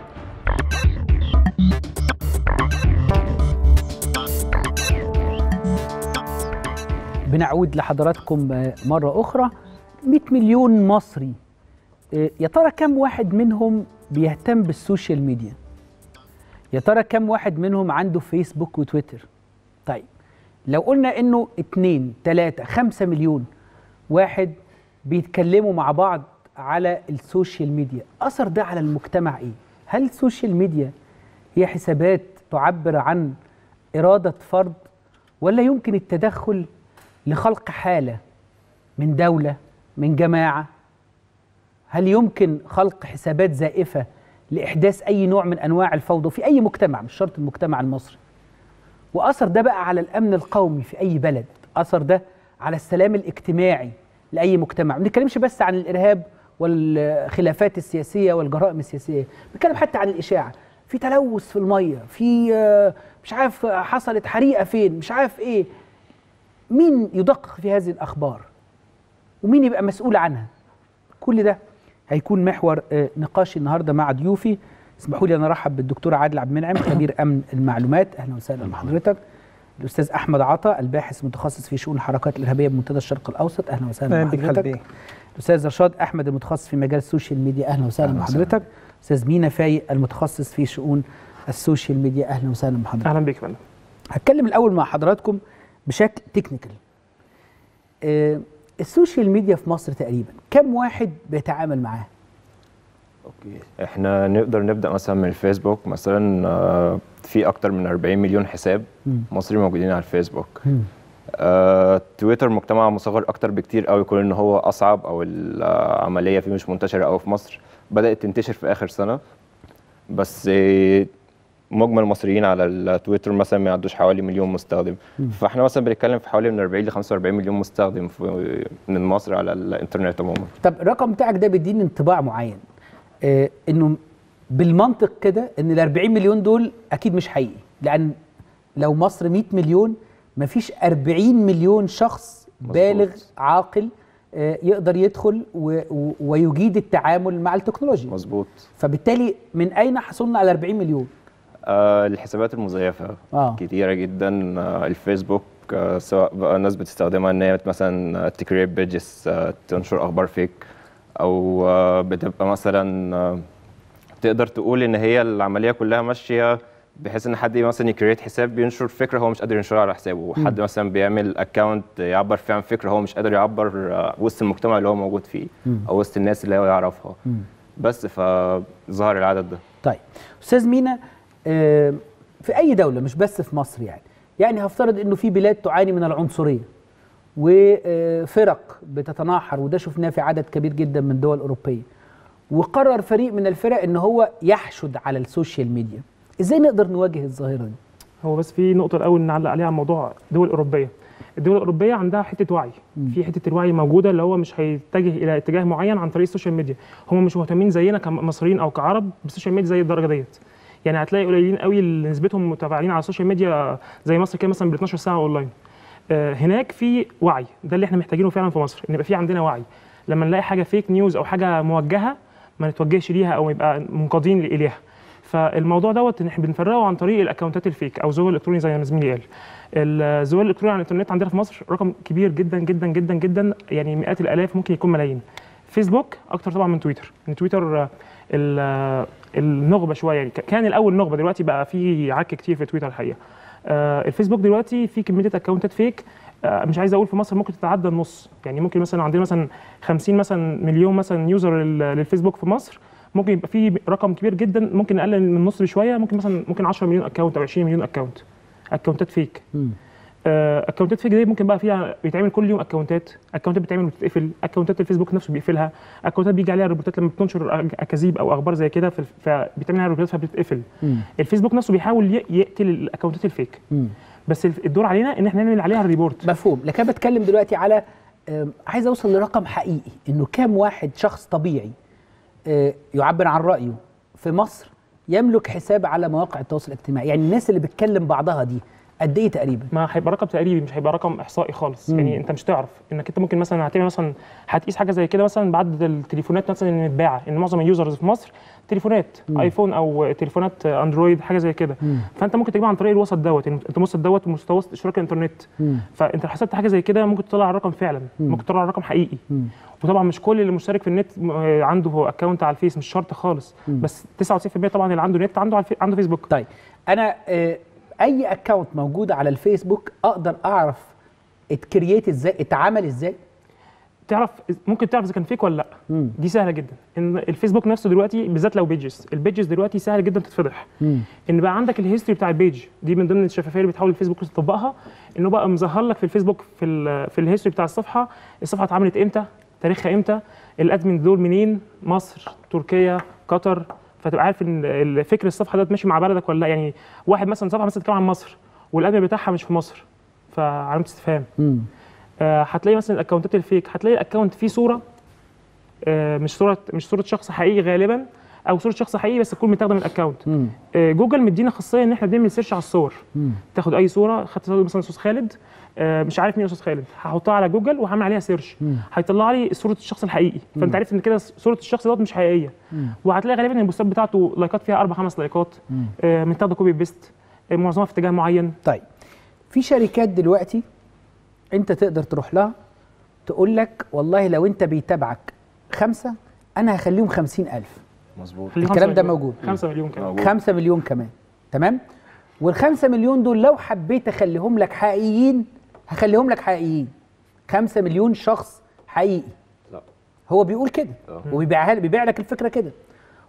بنعود لحضراتكم مرة أخرى 100 مليون مصري آه، يا ترى كم واحد منهم بيهتم بالسوشيال ميديا يا ترى كم واحد منهم عنده فيسبوك وتويتر طيب لو قلنا انه 2 3 5 مليون واحد بيتكلموا مع بعض على السوشيال ميديا اثر ده على المجتمع ايه هل السوشيال ميديا هي حسابات تعبر عن اراده فرد ولا يمكن التدخل لخلق حاله من دوله من جماعه هل يمكن خلق حسابات زائفه لاحداث اي نوع من انواع الفوضى في اي مجتمع مش شرط المجتمع المصري واثر ده بقى على الامن القومي في اي بلد اثر ده على السلام الاجتماعي لاي مجتمع ما بنتكلمش بس عن الارهاب والخلافات السياسيه والجرائم السياسيه بنتكلم حتى عن الاشاعه في تلوث في الميه في آه، مش عارف حصلت حريقه فين مش عارف ايه مين يدقق في هذه الأخبار ومين يبقى مسؤول عنها كل ده هيكون محور آه، نقاشي النهارده مع ضيوفي اسمحوا لي انا ارحب بالدكتور عادل عبد المنعم خبير امن المعلومات اهلا وسهلا بحضرتك الاستاذ احمد عطا الباحث متخصص في شؤون الحركات الارهابيه بمنتدى الشرق الاوسط اهلا وسهلا بحضرتك الاستاذ رشاد احمد المتخصص في مجال السوشيال ميديا اهلا وسهلا بحضرتك استاذ مينا فايق المتخصص في شؤون السوشيال ميديا اهلا وسهلا بحضرتك اهلا بيك هتكلم الاول مع حضراتكم بشكل تكنيكال آه السوشيال ميديا في مصر تقريبا كم واحد بيتعامل
معاه اوكي احنا نقدر نبدا مثلا من الفيسبوك مثلا آه في اكتر من 40 مليون حساب م. مصري موجودين على الفيسبوك م. آه، تويتر مجتمع مصغر اكتر بكتير قوي كون ان هو اصعب او العمليه فيه مش منتشره قوي في مصر بدات تنتشر في اخر سنه بس مجمل المصريين على التويتر مثلا ما يعدوش حوالي مليون مستخدم فاحنا مثلا بنتكلم في حوالي من 40 ل 45 مليون مستخدم من مصر على الانترنت عموما
طب الرقم بتاعك ده بيديني انطباع معين آه انه بالمنطق كده ان ال 40 مليون دول اكيد مش حقيقي لان لو مصر 100 مليون مفيش 40 مليون شخص مزبوط. بالغ عاقل آه، يقدر يدخل ويجيد التعامل مع التكنولوجيا مظبوط فبالتالي من اين حصلنا على 40 مليون
آه الحسابات المزيفه آه. كتيره جدا آه الفيسبوك آه سواء بقى الناس بتستخدمها ان هي مثلا آه، تكريت بيجز آه تنشر اخبار فيك او آه بتبقى مثلا آه تقدر تقول ان هي العمليه كلها ماشيه بحيث ان حد مثلا يكريت حساب بينشر فكره هو مش قادر ينشرها على حسابه حد مثلا بيعمل اكونت يعبر فيه عن فكره هو مش قادر يعبر آه، وسط المجتمع اللي هو موجود فيه او وسط الناس اللي هو يعرفها بس فظهر العدد ده
طيب استاذ مينا في اي دوله مش بس في مصر يعني يعني هفترض انه في بلاد تعاني من العنصريه وفرق آه، بتتناحر وده شفناه في عدد كبير جدا من دول اوروبيه
وقرر فريق من الفرق ان هو يحشد على السوشيال ميديا ازاي نقدر نواجه الظاهره دي هو بس في نقطه الاول نعلق عليها موضوع دول اوروبيه الدول الاوروبيه عندها حته وعي م. في حته الوعي موجوده اللي هو مش هيتجه الى اتجاه معين عن طريق السوشيال ميديا هم مش مهتمين زينا كمصريين او كعرب بالسوشيال ميديا زي الدرجه ديت يعني هتلاقي قليلين قوي اللي نسبتهم متفاعلين على السوشيال ميديا زي مصر كده مثلا ب 12 ساعه اونلاين آه، هناك في وعي ده اللي احنا محتاجينه فعلا في مصر ان يبقى في عندنا وعي لما نلاقي حاجه فيك نيوز او حاجه موجهه ما نتوجهش ليها او يبقى منقادين اليها فالموضوع دوت احنا بنفرقه عن طريق الاكونتات الفيك او الزوال الالكتروني زي ما زميلي قال الزوال الالكتروني على الانترنت عندنا في مصر رقم كبير جدا جدا جدا جدا يعني مئات الالاف ممكن يكون ملايين فيسبوك اكتر طبعا من تويتر ان تويتر النخبه شويه يعني كان الاول نخبه دلوقتي بقى في عك كتير في تويتر الحقيقه آه، الفيسبوك دلوقتي في كميه اكونتات آه، فيك مش عايز اقول في مصر ممكن تتعدى النص يعني ممكن مثلا عندنا مثلا 50 مثلا مليون مثلا يوزر للفيسبوك في مصر ممكن يبقى في رقم كبير جدا ممكن اقل من النص بشويه ممكن مثلا ممكن 10 مليون اكونت او 20 مليون اكونت اكونتات فيك اكونتات آه، فيك دي ممكن بقى فيها بيتعمل كل يوم اكونتات اكونتات بتتعمل وتتقفل اكونتات الفيسبوك نفسه بيقفلها اكونتات بيجي عليها ريبورتات لما بتنشر اكاذيب او اخبار زي كده فبيتعمل عليها ريبورتات فبتتقفل الفيسبوك نفسه بيحاول يقتل الاكونتات الفيك مم. بس الدور علينا ان احنا نعمل عليها الريبورت مفهوم لكن
انا بتكلم دلوقتي على عايز اوصل لرقم حقيقي انه كام واحد شخص طبيعي آه، يعبر عن رايه في مصر يملك حساب على مواقع التواصل
الاجتماعي يعني الناس اللي بتكلم بعضها دي قد ايه تقريبا؟ ما هيبقى رقم تقريبي مش هيبقى رقم احصائي خالص مم. يعني انت مش تعرف انك انت ممكن مثلا هتعمل مثلا هتقيس حاجه زي كده مثلا بعد التليفونات مثلا اللي متباعه ان معظم اليوزرز في مصر تليفونات مم. ايفون او تليفونات اندرويد حاجه زي كده فانت ممكن تجيبها عن طريق الوسط دوت يعني انت مستوى دوت مستوى اشتراك الانترنت فانت لو حسبت حاجه زي كده ممكن تطلع الرقم فعلا مم. ممكن تطلع الرقم حقيقي مم. وطبعا مش كل اللي مشترك في النت آه، عنده اكونت على الفيس مش شرط خالص مم. بس 99% طبعا اللي عنده نت عنده على عنده فيسبوك طيب انا آه اي اكونت موجود على الفيسبوك اقدر اعرف اتكريت ازاي اتعمل ازاي تعرف ممكن تعرف اذا كان فيك ولا لا دي سهله جدا ان الفيسبوك نفسه دلوقتي بالذات لو بيجز البيجز دلوقتي سهل جدا تتفضح مم. ان بقى عندك الهيستوري بتاع البيج دي من ضمن الشفافيه اللي بتحاول الفيسبوك تطبقها انه بقى مظهر لك في الفيسبوك في الـ في الهيستوري بتاع الصفحه الصفحه اتعملت امتى تاريخها امتى الادمن دول منين مصر تركيا قطر فتبقى عارف ان فكر الصفحه ده ماشي مع بلدك ولا لا يعني واحد مثلا صفحه مثلا بتتكلم عن مصر والادمي بتاعها مش في مصر فعلامه استفهام آه، هتلاقي آه مثلا الاكونتات الفيك هتلاقي الاكونت فيه صوره آه مش صوره مش صوره شخص حقيقي غالبا او صوره شخص حقيقي بس تكون متاخده من الاكونت آه، جوجل مدينا خاصيه ان احنا بنعمل سيرش على الصور مم. تاخد اي صوره خدت مثلا استاذ خالد آه، مش عارف مين استاذ خالد هحطها على جوجل وهعمل عليها سيرش هيطلع لي صوره الشخص الحقيقي فانت عرفت ان كده صوره الشخص دوت مش حقيقيه وهتلاقي غالبا البوستات بتاعته لايكات فيها اربع خمس لايكات متاخده كوبي بيست معظمها في اتجاه معين طيب في شركات دلوقتي انت
تقدر تروح لها تقول لك والله لو انت بيتابعك خمسه انا هخليهم خمسين الف
مظبوط الكلام ده موجود 5 مليون كمان 5
مليون كمان تمام وال5 مليون دول لو حبيت اخليهم لك حقيقيين هخليهم لك حقيقيين 5 مليون شخص حقيقي لا. هو بيقول كده وبيبيعها بيبيع لك الفكره كده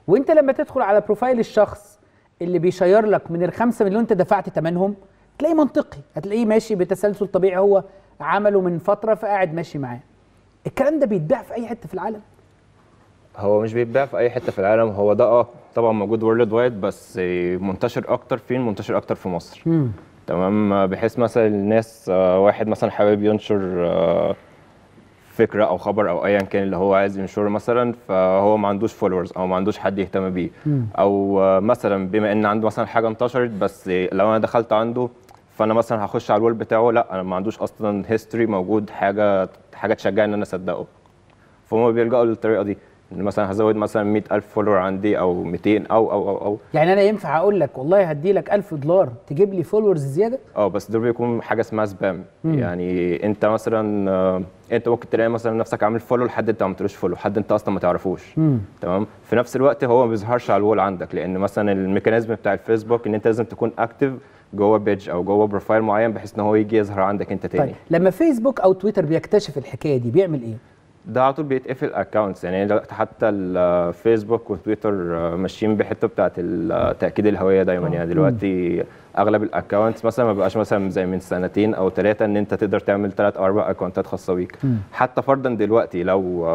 وانت لما تدخل على بروفايل الشخص اللي بيشير لك من ال5 مليون انت دفعت ثمنهم تلاقيه منطقي هتلاقيه ماشي بتسلسل طبيعي هو عمله من فتره فقاعد ماشي معاه الكلام ده بيتباع في اي حته في العالم
هو مش بيتباع في اي حته في العالم هو ده اه طبعا موجود وورلد وايد بس منتشر اكتر فين منتشر اكتر في مصر تمام بحيث مثلا الناس آه، واحد مثلا حابب ينشر آه، فكره او خبر او ايا كان اللي هو عايز ينشره مثلا فهو ما عندوش فولورز او ما عندوش حد يهتم بيه او آه، مثلا بما ان عنده مثلا حاجه انتشرت بس لو انا دخلت عنده فانا مثلا هخش على الويب بتاعه لا انا ما عندوش اصلا هيستوري موجود حاجه حاجه تشجعني ان انا اصدقه فهم بيلجأوا للطريقه دي يعني مثلا هزود مثلا 100000 فولور عندي او 200 او او او او
يعني انا ينفع اقول لك والله هدي لك 1000 دولار تجيب لي فولورز زياده
اه بس دول بيكون حاجه اسمها سبام يعني انت مثلا آه، انت ممكن تلاقي مثلا نفسك عامل فولو لحد انت ما عملتلوش فولو حد انت اصلا ما تعرفوش تمام في نفس الوقت هو ما بيظهرش على الوول عندك لان مثلا الميكانيزم بتاع الفيسبوك ان انت لازم تكون اكتف جوه بيج او جوه بروفايل معين بحيث ان هو يجي يظهر عندك انت تاني طيب
لما فيسبوك او تويتر بيكتشف الحكايه دي بيعمل ايه
يعني ده على طول بيتقفل اكونتس يعني حتى الفيسبوك وتويتر آه، ماشيين بحته بتاعت آه، تاكيد الهويه دايما يعني دلوقتي اغلب الاكونتس مثلا ما بقاش مثلا زي من سنتين او ثلاثه ان انت تقدر تعمل ثلاث او اربع اكونتات خاصه بيك حتى فرضا دلوقتي لو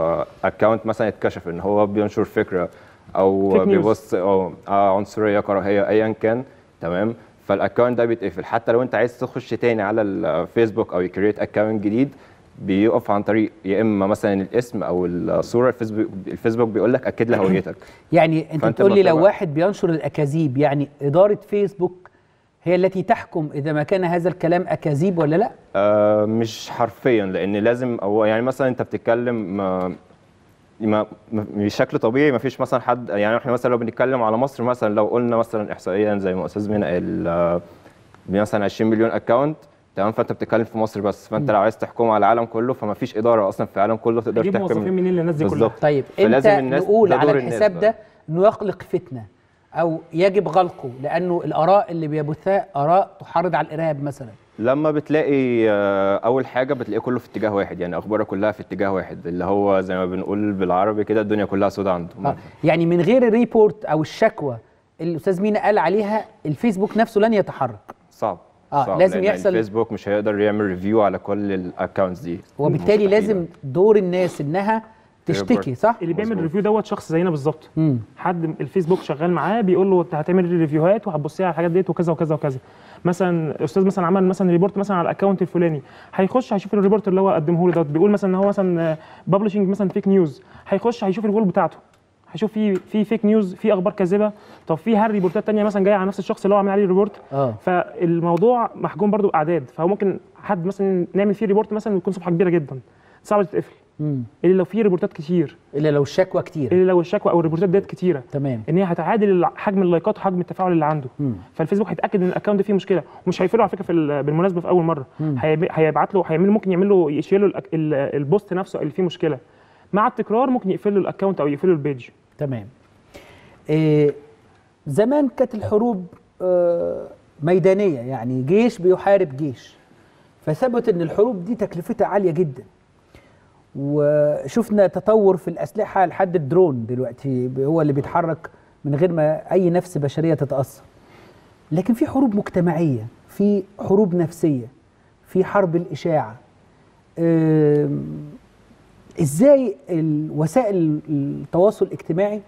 اكونت آه، مثلا اتكشف ان هو بينشر فكره او بيبص او عنصريه كراهيه ايا كان تمام فالاكونت ده بيتقفل حتى لو انت عايز تخش تاني على الفيسبوك او يكريت اكونت جديد بيقف عن طريق يا اما مثلا الاسم او الصوره الفيسبوك الفيسبوك بيقول لك اكد لي هويتك [coughs] يعني انت بتقول لي لو
واحد بينشر الاكاذيب يعني اداره فيسبوك هي التي تحكم اذا ما كان هذا الكلام اكاذيب ولا لا
آه مش حرفيا لان لازم او يعني مثلا انت بتتكلم ما ما بشكل طبيعي ما فيش مثلا حد يعني احنا مثلا لو بنتكلم على مصر مثلا لو قلنا مثلا احصائيا زي ما استاذ منى قال آه، مثلا 20 مليون اكونت تمام فانت بتتكلم في مصر بس فانت لو عايز تحكم على العالم كله فما فيش اداره اصلا في العالم كله تقدر تحكم موظفين منين الناس دي كلها طيب انت نقول على الحساب ده
انه يخلق فتنه او يجب غلقه لانه الاراء اللي بيبثها اراء تحرض على الارهاب مثلا
لما بتلاقي آه، اول حاجه بتلاقيه كله في اتجاه واحد يعني اخباره كلها في اتجاه واحد اللي هو زي ما بنقول بالعربي كده الدنيا كلها سودا عنده آه.
يعني من غير الريبورت او الشكوى اللي الاستاذ مينا قال عليها الفيسبوك نفسه لن يتحرك
صعب اه صعب لازم يحصل الفيسبوك مش هيقدر يعمل ريفيو على كل الاكونتس دي وبالتالي لازم
دور الناس انها تشتكي صح اللي بيعمل الريفيو دوت شخص زينا بالظبط حد الفيسبوك شغال معاه بيقول له انت هتعمل ريفيوهات وهتبص على الحاجات ديت وكذا وكذا وكذا مثلا استاذ مثلا عمل مثلا ريبورت مثلا على الاكونت الفلاني هيخش هيشوف الريبورت اللي هو قدمه له دوت بيقول مثلا ان هو مثلا ببلشنج مثلا فيك نيوز هيخش هيشوف الجول بتاعته هشوف في في فيك نيوز في اخبار كاذبه طب في هل ريبورتات ثانيه مثلا جايه على نفس الشخص اللي هو عامل عليه ريبورت آه. فالموضوع محجوم برضو باعداد فهو ممكن حد مثلا نعمل فيه ريبورت مثلا يكون صفحه كبيره جدا صعب تتقفل الا لو في ريبورتات كتير الا لو الشكوى كتير الا لو الشكوى او الريبورتات ديت كتيره تمام ان هي هتعادل حجم اللايكات وحجم التفاعل اللي عنده مم. فالفيسبوك هيتاكد ان الاكونت ده فيه مشكله ومش هيقفله على فكره في بالمناسبه في اول مره هيبعت له هيعمل ممكن يعمل له يشيل له البوست نفسه اللي فيه مشكله مع التكرار ممكن يقفل له الاكونت او يقفل له البيج تمام إيه زمان كانت الحروب آه
ميدانيه يعني جيش بيحارب جيش فثبت ان الحروب دي تكلفتها عاليه جدا وشفنا تطور في الاسلحه لحد الدرون دلوقتي هو اللي بيتحرك من غير ما اي نفس بشريه تتاثر لكن في حروب مجتمعيه في حروب نفسيه في حرب الاشاعه ازاي وسائل التواصل الاجتماعي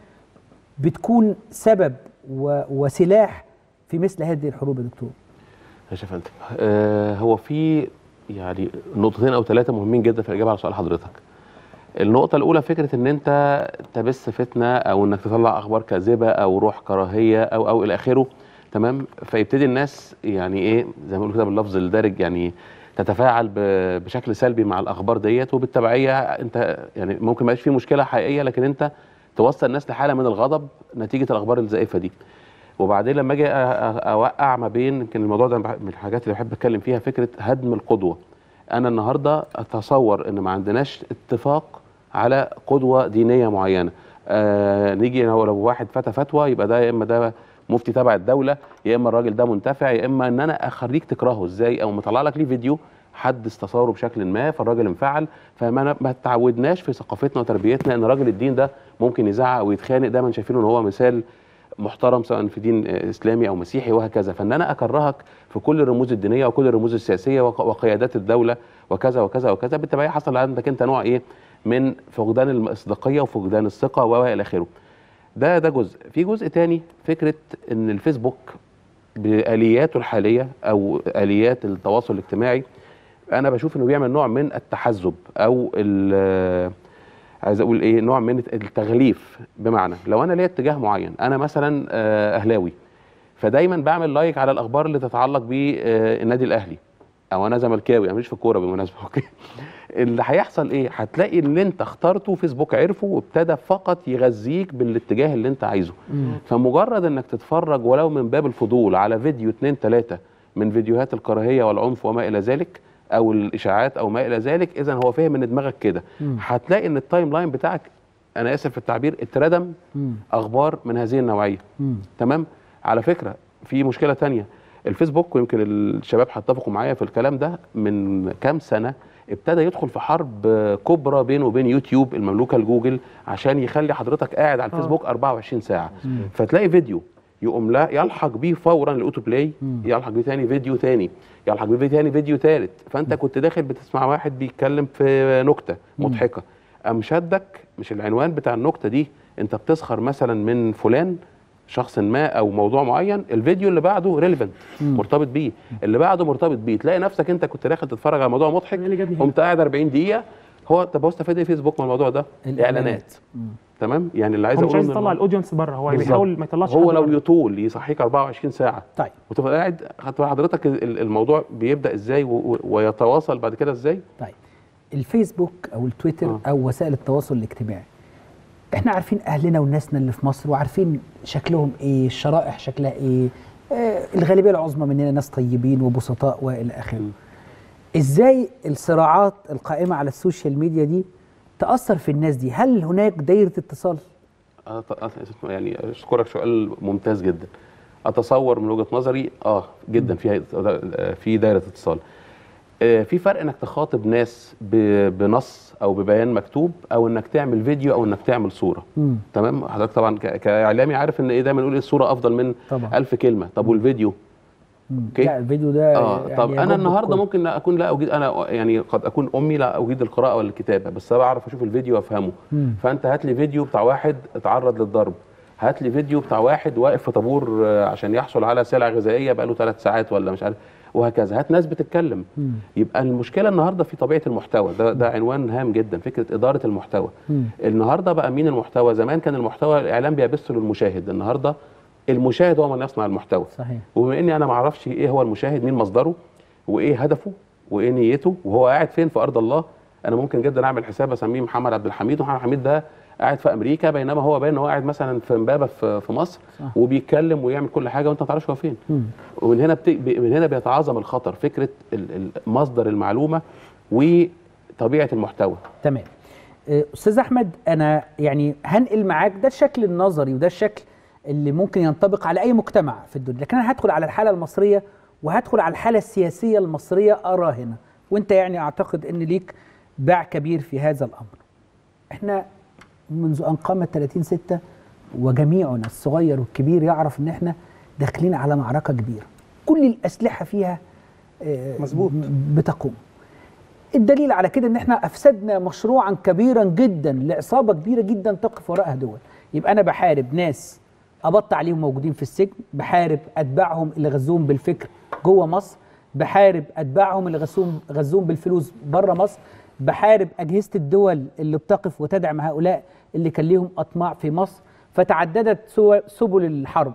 بتكون سبب وسلاح في مثل هذه الحروب يا دكتور
يا فندم آه هو في يعني نقطتين او ثلاثه مهمين جدا في الاجابه على سؤال حضرتك النقطة الأولى فكرة إن أنت تبث فتنة أو إنك تطلع أخبار كاذبة أو روح كراهية أو أو إلى آخره تمام فيبتدي الناس يعني إيه زي ما بيقولوا كده باللفظ الدارج يعني تتفاعل بشكل سلبي مع الاخبار ديت وبالتبعيه انت يعني ممكن ما يبقاش في مشكله حقيقيه لكن انت توصل الناس لحاله من الغضب نتيجه الاخبار الزائفه دي وبعدين لما اجي اوقع ما بين يمكن الموضوع ده من الحاجات اللي بحب اتكلم فيها فكره هدم القدوه انا النهارده اتصور ان ما عندناش اتفاق على قدوه دينيه معينه آه نيجي لو واحد فتى فتوى يبقى ده يا اما ده مفتي تبع الدوله يا اما الراجل ده منتفع يا اما ان انا اخليك تكرهه ازاي او مطلع لك ليه فيديو حد استثاره بشكل ما فالراجل انفعل فما ما تعودناش في ثقافتنا وتربيتنا ان راجل الدين ده ممكن يزعق ويتخانق دايما شايفينه ان هو مثال محترم سواء في دين اسلامي او مسيحي وهكذا فان انا اكرهك في كل الرموز الدينيه وكل الرموز السياسيه وقيادات الدوله وكذا وكذا وكذا بالتبعيه حصل عندك انت نوع ايه من فقدان المصداقيه وفقدان الثقه والى اخره ده ده جزء في جزء تاني فكره ان الفيسبوك بالياته الحاليه او اليات التواصل الاجتماعي انا بشوف انه بيعمل نوع من التحزب او آه، عايز اقول ايه نوع من التغليف بمعنى لو انا ليا اتجاه معين انا مثلا آه، اهلاوي فدايما بعمل لايك على الاخبار اللي تتعلق بالنادي آه، الاهلي او انا زملكاوي انا ماليش في الكوره بالمناسبه [laughs] اوكي اللي هيحصل ايه هتلاقي اللي انت اخترته فيسبوك عرفه وابتدى فقط يغذيك بالاتجاه اللي انت عايزه مم. فمجرد انك تتفرج ولو من باب الفضول على فيديو اتنين تلاتة من فيديوهات الكراهيه والعنف وما الى ذلك او الاشاعات او ما الى ذلك اذا هو فاهم ان دماغك كده هتلاقي ان التايم لاين بتاعك انا اسف في التعبير اتردم مم. اخبار من هذه النوعيه مم. تمام على فكره في مشكله ثانيه الفيسبوك ويمكن الشباب هيتفقوا معايا في الكلام ده من كام سنه ابتدى يدخل في حرب كبرى بينه وبين يوتيوب المملوكه لجوجل عشان يخلي حضرتك قاعد على آه. الفيسبوك 24 ساعه مم. فتلاقي فيديو يقوم لا يلحق بيه فورا الاوتو بلاي يلحق بيه ثاني فيديو ثاني يلحق بيه ثاني فيديو ثالث فانت كنت داخل بتسمع واحد بيتكلم في نكته مضحكه قام شدك مش العنوان بتاع النكته دي انت بتسخر مثلا من فلان شخص ما او موضوع معين الفيديو اللي بعده ريليفنت مرتبط بيه اللي بعده مرتبط بيه تلاقي نفسك انت كنت داخل تتفرج على موضوع مضحك يعني قمت قاعد 40 دقيقه هو طب هو استفاد ايه فيسبوك من الموضوع ده؟ الاعلانات تمام يعني اللي عايز اقوله مش عايز يطلع
الاودينس بره هو بيحاول ما يطلعش هو لو يطول يصحيك
24 ساعه طيب وتبقى قاعد هتبقى حضرتك الموضوع بيبدا ازاي ويتواصل بعد كده ازاي؟
طيب
الفيسبوك او التويتر آه. او وسائل التواصل الاجتماعي احنا عارفين اهلنا وناسنا اللي في مصر وعارفين شكلهم ايه الشرائح شكلها ايه آه الغالبيه العظمى مننا ناس طيبين وبسطاء والى اخره ازاي الصراعات القائمه على السوشيال ميديا دي تاثر في الناس دي هل هناك دايره اتصال
يعني اشكرك سؤال ممتاز جدا اتصور من وجهه نظري اه جدا فيها آه، في دايره اتصال آه، في فرق انك تخاطب ناس بنص او ببيان مكتوب او انك تعمل فيديو او انك تعمل صوره مم. تمام حضرتك طبعا كاعلامي عارف ان ايه دايما نقول إيه الصوره افضل من 1000 كلمه طب والفيديو
اوكي لا الفيديو ده اه يعني طب انا النهارده
ممكن اكون لا اجيد انا يعني قد اكون امي لا اجيد القراءه ولا الكتابه بس انا بعرف اشوف الفيديو وافهمه مم. فانت هات لي فيديو بتاع واحد اتعرض للضرب هات لي فيديو بتاع واحد واقف في طابور آه، عشان يحصل على سلع غذائيه بقاله ثلاث ساعات ولا مش عارف وهكذا هات ناس بتتكلم يبقى المشكله النهارده في طبيعه المحتوى ده ده عنوان هام جدا فكره اداره المحتوى النهارده بقى مين المحتوى زمان كان المحتوى الاعلام بيبثه للمشاهد النهارده المشاهد هو من يصنع المحتوى صحيح وبما اني انا ما اعرفش ايه هو المشاهد مين مصدره وايه هدفه وايه نيته وهو قاعد فين في ارض الله انا ممكن جدا اعمل حساب اسميه محمد عبد الحميد ومحمد الحميد ده قاعد في امريكا بينما هو باين ان هو قاعد مثلا في امبابه في, في مصر صح. وبيتكلم ويعمل كل حاجه وانت ما تعرفش هو فين مم. ومن هنا بت... من هنا بيتعاظم الخطر فكره مصدر المعلومه وطبيعه المحتوى تمام
آه، استاذ احمد انا يعني هنقل معاك ده الشكل النظري وده الشكل اللي ممكن ينطبق على اي مجتمع في الدنيا لكن انا هدخل على الحاله المصريه وهدخل على الحاله السياسيه المصريه هنا وانت يعني اعتقد ان ليك باع كبير في هذا الامر احنا منذ أن قامت 30 6 وجميعنا الصغير والكبير يعرف إن إحنا داخلين على معركة كبيرة كل الأسلحة فيها آه، مظبوط بتقوم الدليل على كده ان احنا افسدنا مشروعا كبيرا جدا لعصابه كبيره جدا تقف وراءها دول يبقى انا بحارب ناس قبضت عليهم موجودين في السجن بحارب اتباعهم اللي غزوهم بالفكر جوه مصر بحارب اتباعهم اللي غزوهم غزوهم بالفلوس بره مصر بحارب أجهزة الدول اللي بتقف وتدعم هؤلاء اللي كان ليهم أطماع في مصر فتعددت سبل الحرب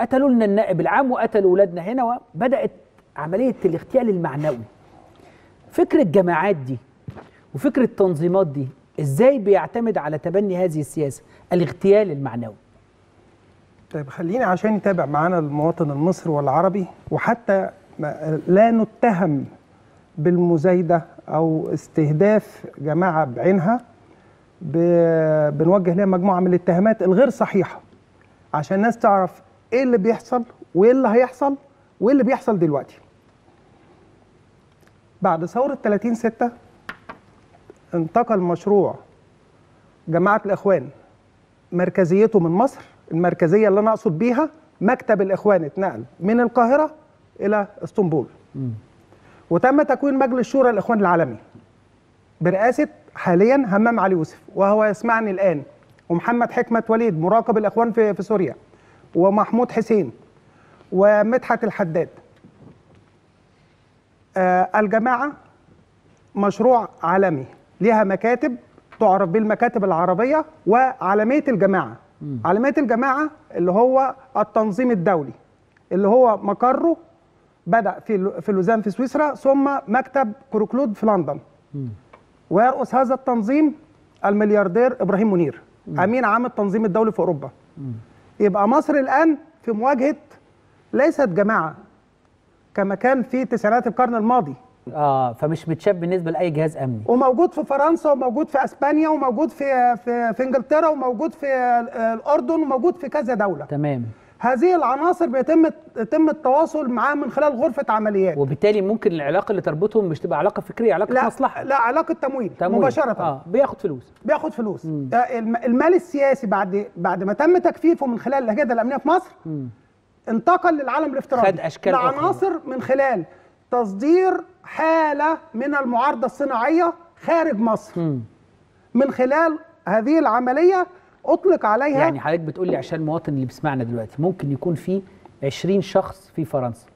قتلوا لنا النائب العام وقتلوا أولادنا هنا وبدأت عملية الاغتيال المعنوي فكرة الجماعات دي وفكرة التنظيمات دي ازاي بيعتمد على تبني هذه السياسة الاغتيال المعنوي
طيب خلينا عشان يتابع معانا المواطن المصري والعربي وحتى لا نتهم بالمزايدة او استهداف جماعه بعينها بنوجه لها مجموعه من الاتهامات الغير صحيحه عشان الناس تعرف ايه اللي بيحصل وايه اللي هيحصل وايه اللي بيحصل دلوقتي بعد ثوره 30 6 انتقل مشروع جماعه الاخوان مركزيته من مصر المركزيه اللي انا اقصد بيها مكتب الاخوان اتنقل من القاهره الى اسطنبول م. وتم تكوين مجلس شورى الاخوان العالمي برئاسه حاليا همام علي يوسف وهو يسمعني الان ومحمد حكمت وليد مراقب الاخوان في في سوريا ومحمود حسين ومدحت الحداد آه، الجماعه مشروع عالمي ليها مكاتب تعرف بالمكاتب العربيه وعالميه الجماعه عالميه الجماعه اللي هو التنظيم الدولي اللي هو مقره بدا في في لوزان في سويسرا ثم مكتب كروكلود في لندن ويرأس هذا التنظيم الملياردير ابراهيم منير امين عام التنظيم الدولي في اوروبا يبقى مصر الان في مواجهه ليست جماعه كما كان في تسعينات القرن الماضي اه فمش متشاب بالنسبه لاي جهاز امني وموجود في فرنسا وموجود في اسبانيا وموجود في في, في انجلترا وموجود في آه، الاردن وموجود في كذا دوله تمام هذه العناصر بيتم يتم التواصل معاها من خلال غرفه عمليات وبالتالي ممكن العلاقه اللي تربطهم مش تبقى علاقه فكريه علاقه لا مصلحه لا علاقه تمويل, تمويل. مباشره اه بياخد فلوس بياخد فلوس مم. آه، المال السياسي بعد بعد ما تم تكفيفه من خلال الاجهزه الامنيه في مصر مم. انتقل للعالم الافتراضي خد اشكال العناصر من خلال تصدير حاله من المعارضه الصناعيه خارج مصر مم. من خلال هذه العمليه اطلق عليها يعني حضرتك
بتقول لي عشان المواطن اللي بيسمعنا دلوقتي
ممكن يكون في 20 شخص في
فرنسا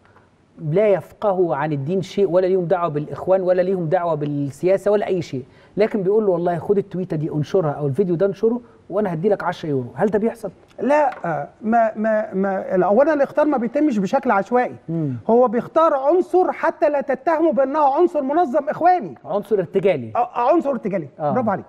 لا يفقهوا عن الدين شيء ولا ليهم دعوه بالاخوان ولا ليهم دعوه بالسياسه
ولا اي شيء لكن بيقول له والله خد التويته دي انشرها او الفيديو ده انشره وانا هدي لك 10 يورو هل ده بيحصل لا آه، ما ما ما اولا الاختيار ما بيتمش بشكل عشوائي مم. هو بيختار عنصر حتى لا تتهمه بانه عنصر منظم اخواني عنصر ارتجالي آه، آه، عنصر ارتجالي آه. برافو عليك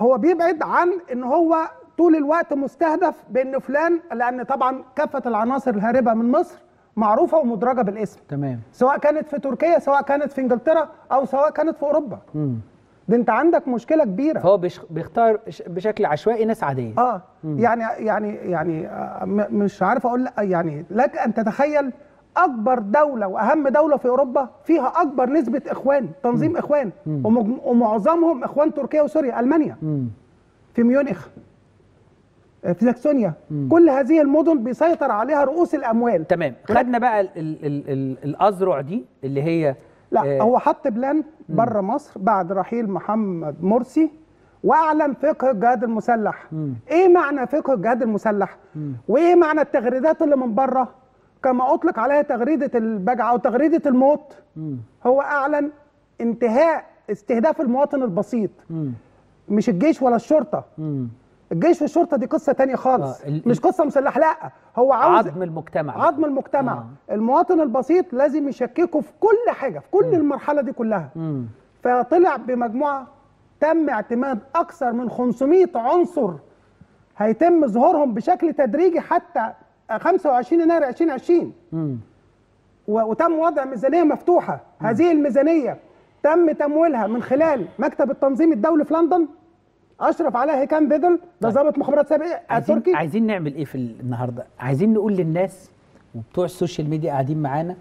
هو بيبعد عن ان هو طول الوقت مستهدف بان فلان لان طبعا كافه العناصر الهاربه من مصر معروفه ومدرجه بالاسم تمام سواء كانت في تركيا سواء كانت في انجلترا او سواء كانت في اوروبا مم. ده انت عندك مشكله كبيره فهو بيختار بشكل عشوائي ناس عاديه اه مم. يعني يعني يعني مش عارف اقول يعني لك ان تتخيل اكبر دوله واهم دوله في اوروبا فيها اكبر نسبه اخوان تنظيم مم. اخوان مم. ومعظمهم اخوان تركيا وسوريا المانيا مم. في ميونخ في ساكسونيا كل هذه المدن بيسيطر عليها رؤوس الاموال تمام خدنا بقى الـ
الـ الـ الاذرع دي اللي هي لا آه هو
حط بلان بره مصر بعد رحيل محمد مرسي واعلن فقه الجهاد المسلح مم. ايه معنى فقه الجهاد المسلح مم. وايه معنى التغريدات اللي من بره كما اطلق عليها تغريده البجعه او تغريده الموت مم. هو اعلن انتهاء استهداف المواطن البسيط مم. مش الجيش ولا الشرطه مم. الجيش والشرطه دي قصه تانية خالص آه مش قصه مسلحه لا هو عاوز عظم المجتمع عظم المجتمع آه. المواطن البسيط لازم يشككه في كل حاجه في كل المرحله دي كلها فطلع بمجموعه تم اعتماد اكثر من 500 عنصر هيتم ظهورهم بشكل تدريجي حتى 25 يناير 2020 م. وتم وضع ميزانيه مفتوحه هذه الميزانيه تم تمويلها من خلال مكتب التنظيم الدولي في لندن اشرف على كان بيدل ده ظابط مخابرات سابق
تركي عايزين نعمل ايه في النهارده عايزين نقول للناس وبتوع السوشيال ميديا قاعدين معانا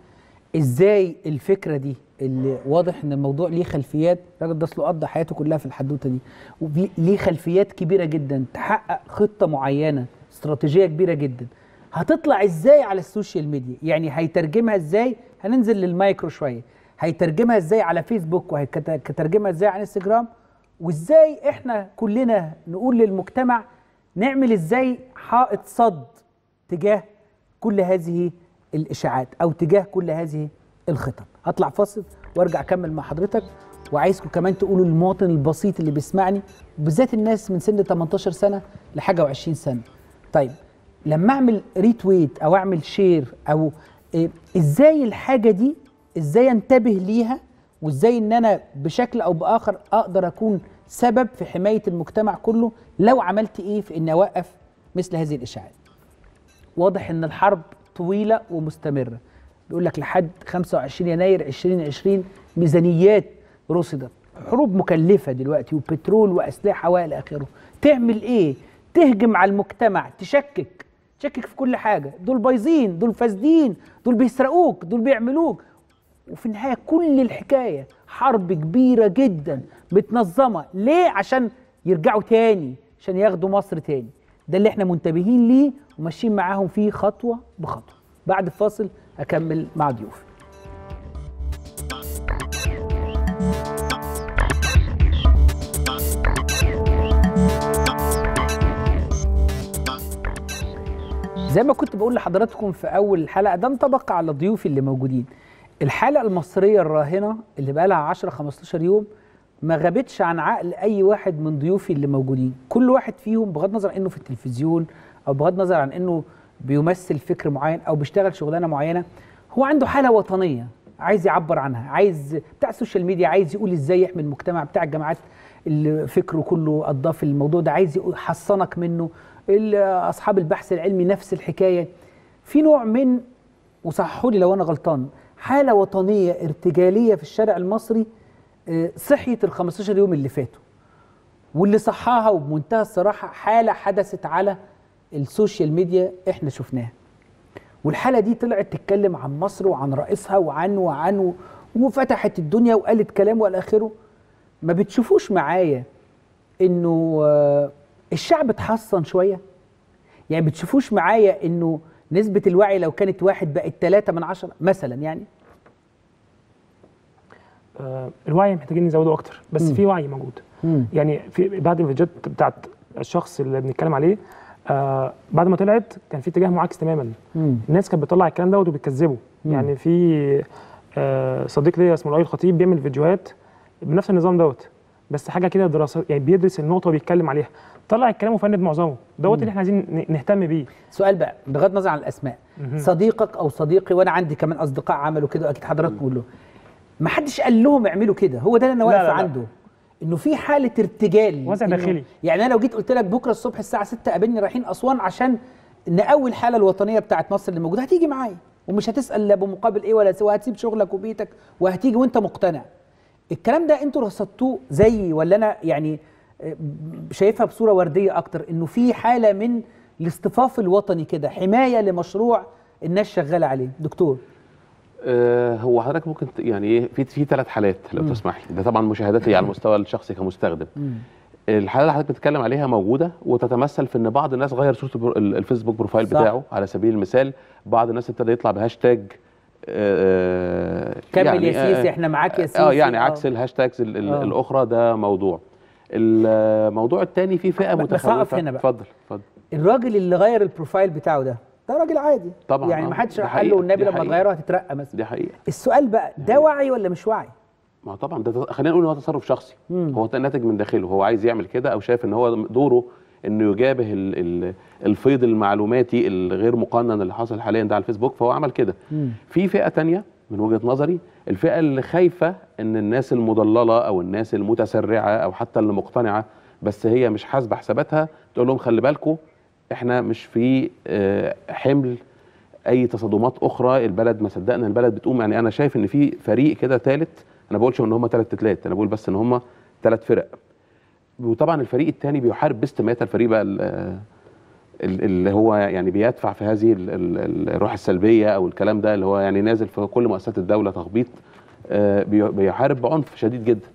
ازاي الفكره دي اللي واضح ان الموضوع ليه خلفيات الراجل ده اصله قضى حياته كلها في الحدوته دي وليه خلفيات كبيره جدا تحقق خطه معينه استراتيجيه كبيره جدا هتطلع ازاي على السوشيال ميديا يعني هيترجمها ازاي هننزل للمايكرو شويه هيترجمها ازاي على فيسبوك وهيترجمها ازاي على انستجرام وازاي احنا كلنا نقول للمجتمع نعمل ازاي حائط صد تجاه كل هذه الاشاعات او تجاه كل هذه الخطط هطلع فاصل وارجع اكمل مع حضرتك وعايزكم كمان تقولوا للمواطن البسيط اللي بيسمعني بالذات الناس من سن 18 سنه لحاجه و20 سنه طيب لما اعمل ريتويت او اعمل شير او إيه ازاي الحاجه دي ازاي انتبه ليها وازاي ان انا بشكل او باخر اقدر اكون سبب في حمايه المجتمع كله لو عملت ايه في اني اوقف مثل هذه الاشاعات. واضح ان الحرب طويله ومستمره. بيقول لك لحد 25 يناير 2020 ميزانيات رصدت. حروب مكلفه دلوقتي وبترول واسلحه والى اخره. تعمل ايه؟ تهجم على المجتمع، تشكك، تشكك في كل حاجه، دول بايظين، دول فاسدين، دول بيسرقوك، دول بيعملوك، وفي النهايه كل الحكايه حرب كبيره جدا متنظمه ليه عشان يرجعوا تاني عشان ياخدوا مصر تاني ده اللي احنا منتبهين ليه وماشيين معاهم فيه خطوه بخطوه بعد الفاصل اكمل مع ضيوفي زي ما كنت بقول لحضراتكم في اول الحلقه ده انطبق على ضيوفي اللي موجودين الحالة المصرية الراهنة اللي بقى لها 10 15 يوم ما غابتش عن عقل أي واحد من ضيوفي اللي موجودين كل واحد فيهم بغض النظر عن أنه في التلفزيون أو بغض النظر عن أنه بيمثل فكر معين أو بيشتغل شغلانة معينة هو عنده حالة وطنية عايز يعبر عنها عايز بتاع السوشيال ميديا عايز يقول ازاي يحمي المجتمع بتاع الجامعات اللي فكره كله اضاف الموضوع ده عايز يحصنك منه اصحاب البحث العلمي نفس الحكايه في نوع من وصححوا لي لو انا غلطان حالة وطنية ارتجالية في الشارع المصري آه، صحيت ال 15 يوم اللي فاتوا واللي صحاها وبمنتهى الصراحة حالة حدثت على السوشيال ميديا احنا شفناها والحالة دي طلعت تتكلم عن مصر وعن رئيسها وعن وعن وفتحت الدنيا وقالت كلام والى اخره ما بتشوفوش معايا انه آه، الشعب اتحصن شويه يعني بتشوفوش معايا انه نسبه الوعي لو كانت واحد بقت ثلاثة من عشرة
مثلا يعني آه، الوعي محتاجين نزوده اكتر بس في وعي موجود مم. يعني في بعد الفيديوهات بتاعت الشخص اللي بنتكلم عليه آه بعد ما طلعت كان في اتجاه معاكس تماما مم. الناس كانت بتطلع الكلام دوت وبتكذبه يعني في آه صديق ليا اسمه لؤي الخطيب بيعمل فيديوهات بنفس النظام دوت بس حاجه كده دراسه يعني بيدرس النقطه وبيتكلم عليها طلع الكلام وفند معظمه دوت اللي احنا عايزين نهتم بيه سؤال بقى بغض النظر عن الاسماء صديقك او صديقي وانا عندي كمان
اصدقاء عملوا كده اكيد حضراتكم كلهم ما حدش قال لهم اعملوا كده هو ده اللي انا واقف عنده انه في حاله ارتجال وضع داخلي يعني انا لو جيت قلت لك بكره الصبح الساعه 6 قابلني رايحين اسوان عشان نقوي الحاله الوطنيه بتاعت مصر اللي موجوده هتيجي معايا ومش هتسال لا بمقابل ايه ولا وهتسيب شغلك وبيتك وهتيجي وانت مقتنع الكلام ده انتوا رصدتوه زيي ولا انا يعني آه، شايفها بصوره ورديه اكتر انه في حاله من الاصطفاف الوطني كده حمايه لمشروع الناس شغاله عليه دكتور
آه، هو حضرتك ممكن يعني ايه في في ثلاث حالات لو تسمح لي ده طبعا مشاهداتي على المستوى الشخصي كمستخدم الحاله اللي حضرتك بتتكلم عليها موجوده وتتمثل في ان بعض الناس غير صوره الفيسبوك بروفايل صح. بتاعه على سبيل المثال بعض الناس ابتدى يطلع بهاشتاج آه، كمل يعني يا سيسي آه، احنا معاك يا سيسي يعني اه يعني عكس الهاشتاجز الاخرى ده موضوع الموضوع الثاني في فئه متخلفه هنا بقى اتفضل اتفضل الراجل اللي غير البروفايل بتاعه ده ده راجل عادي طبعا يعني ما آه، حدش قال له النبي لما تغيره
هتترقى مثلا دي حقيقه السؤال بقى يعني ده وعي ولا مش
وعي؟ ما طبعا ده خلينا نقول ان هو تصرف شخصي مم. هو ناتج من داخله هو عايز يعمل كده او شايف ان هو دوره انه يجابه الفيض المعلوماتي الغير مقنن اللي حاصل حاليا ده على الفيسبوك فهو عمل كده في فئه تانية من وجهه نظري الفئه اللي خايفه ان الناس المضلله او الناس المتسرعه او حتى اللي مقتنعه بس هي مش حاسبه حساباتها تقول لهم خلي بالكم احنا مش في آه، حمل اي تصادمات اخرى البلد ما صدقنا البلد بتقوم يعني انا شايف ان في فريق كده ثالث انا بقولش ان هم ثلاث تتلات انا بقول بس ان هم ثلاث فرق وطبعا الفريق الثاني بيحارب بيست الفريق بقى اللي هو يعني بيدفع في هذه الروح السلبيه او الكلام ده اللي هو يعني نازل في كل مؤسسات الدوله تخبيط آه، بيحارب بعنف شديد جدا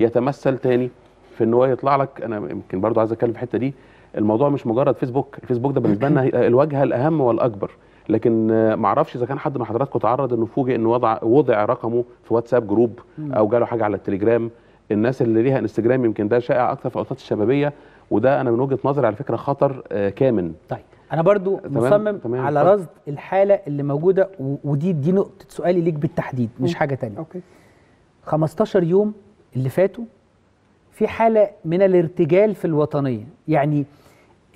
يتمثل تاني في ان هو يطلع لك انا يمكن برضو عايز اتكلم في الحته دي الموضوع مش مجرد فيسبوك الفيسبوك ده بالنسبه لنا الواجهه الاهم والاكبر لكن ما اعرفش اذا كان حد من حضراتكم اتعرض انه فوجئ انه وضع وضع رقمه في واتساب جروب او جاله حاجه على التليجرام الناس اللي ليها انستجرام يمكن ده شائع اكثر في الاوساط الشبابيه وده انا من وجهه نظري على فكره خطر آه، كامن طيب
انا برضو مصمم تمام على رصد الحاله اللي موجوده ودي دي نقطه سؤالي ليك بالتحديد مش حاجه تانية اوكي 15 يوم اللي فاتوا في حاله من الارتجال في الوطنيه يعني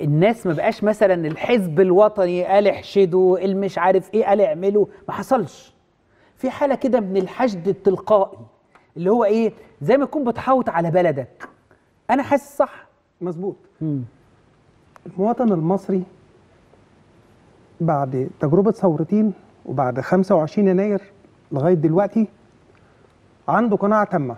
الناس ما بقاش مثلا الحزب الوطني قال احشدوا المش عارف ايه قال اعملوا ما حصلش في حاله كده من الحشد التلقائي اللي هو ايه زي ما تكون بتحاوط على بلدك انا حاسس صح
مظبوط المواطن المصري بعد تجربه ثورتين وبعد 25 يناير لغايه دلوقتي عنده قناعه تامه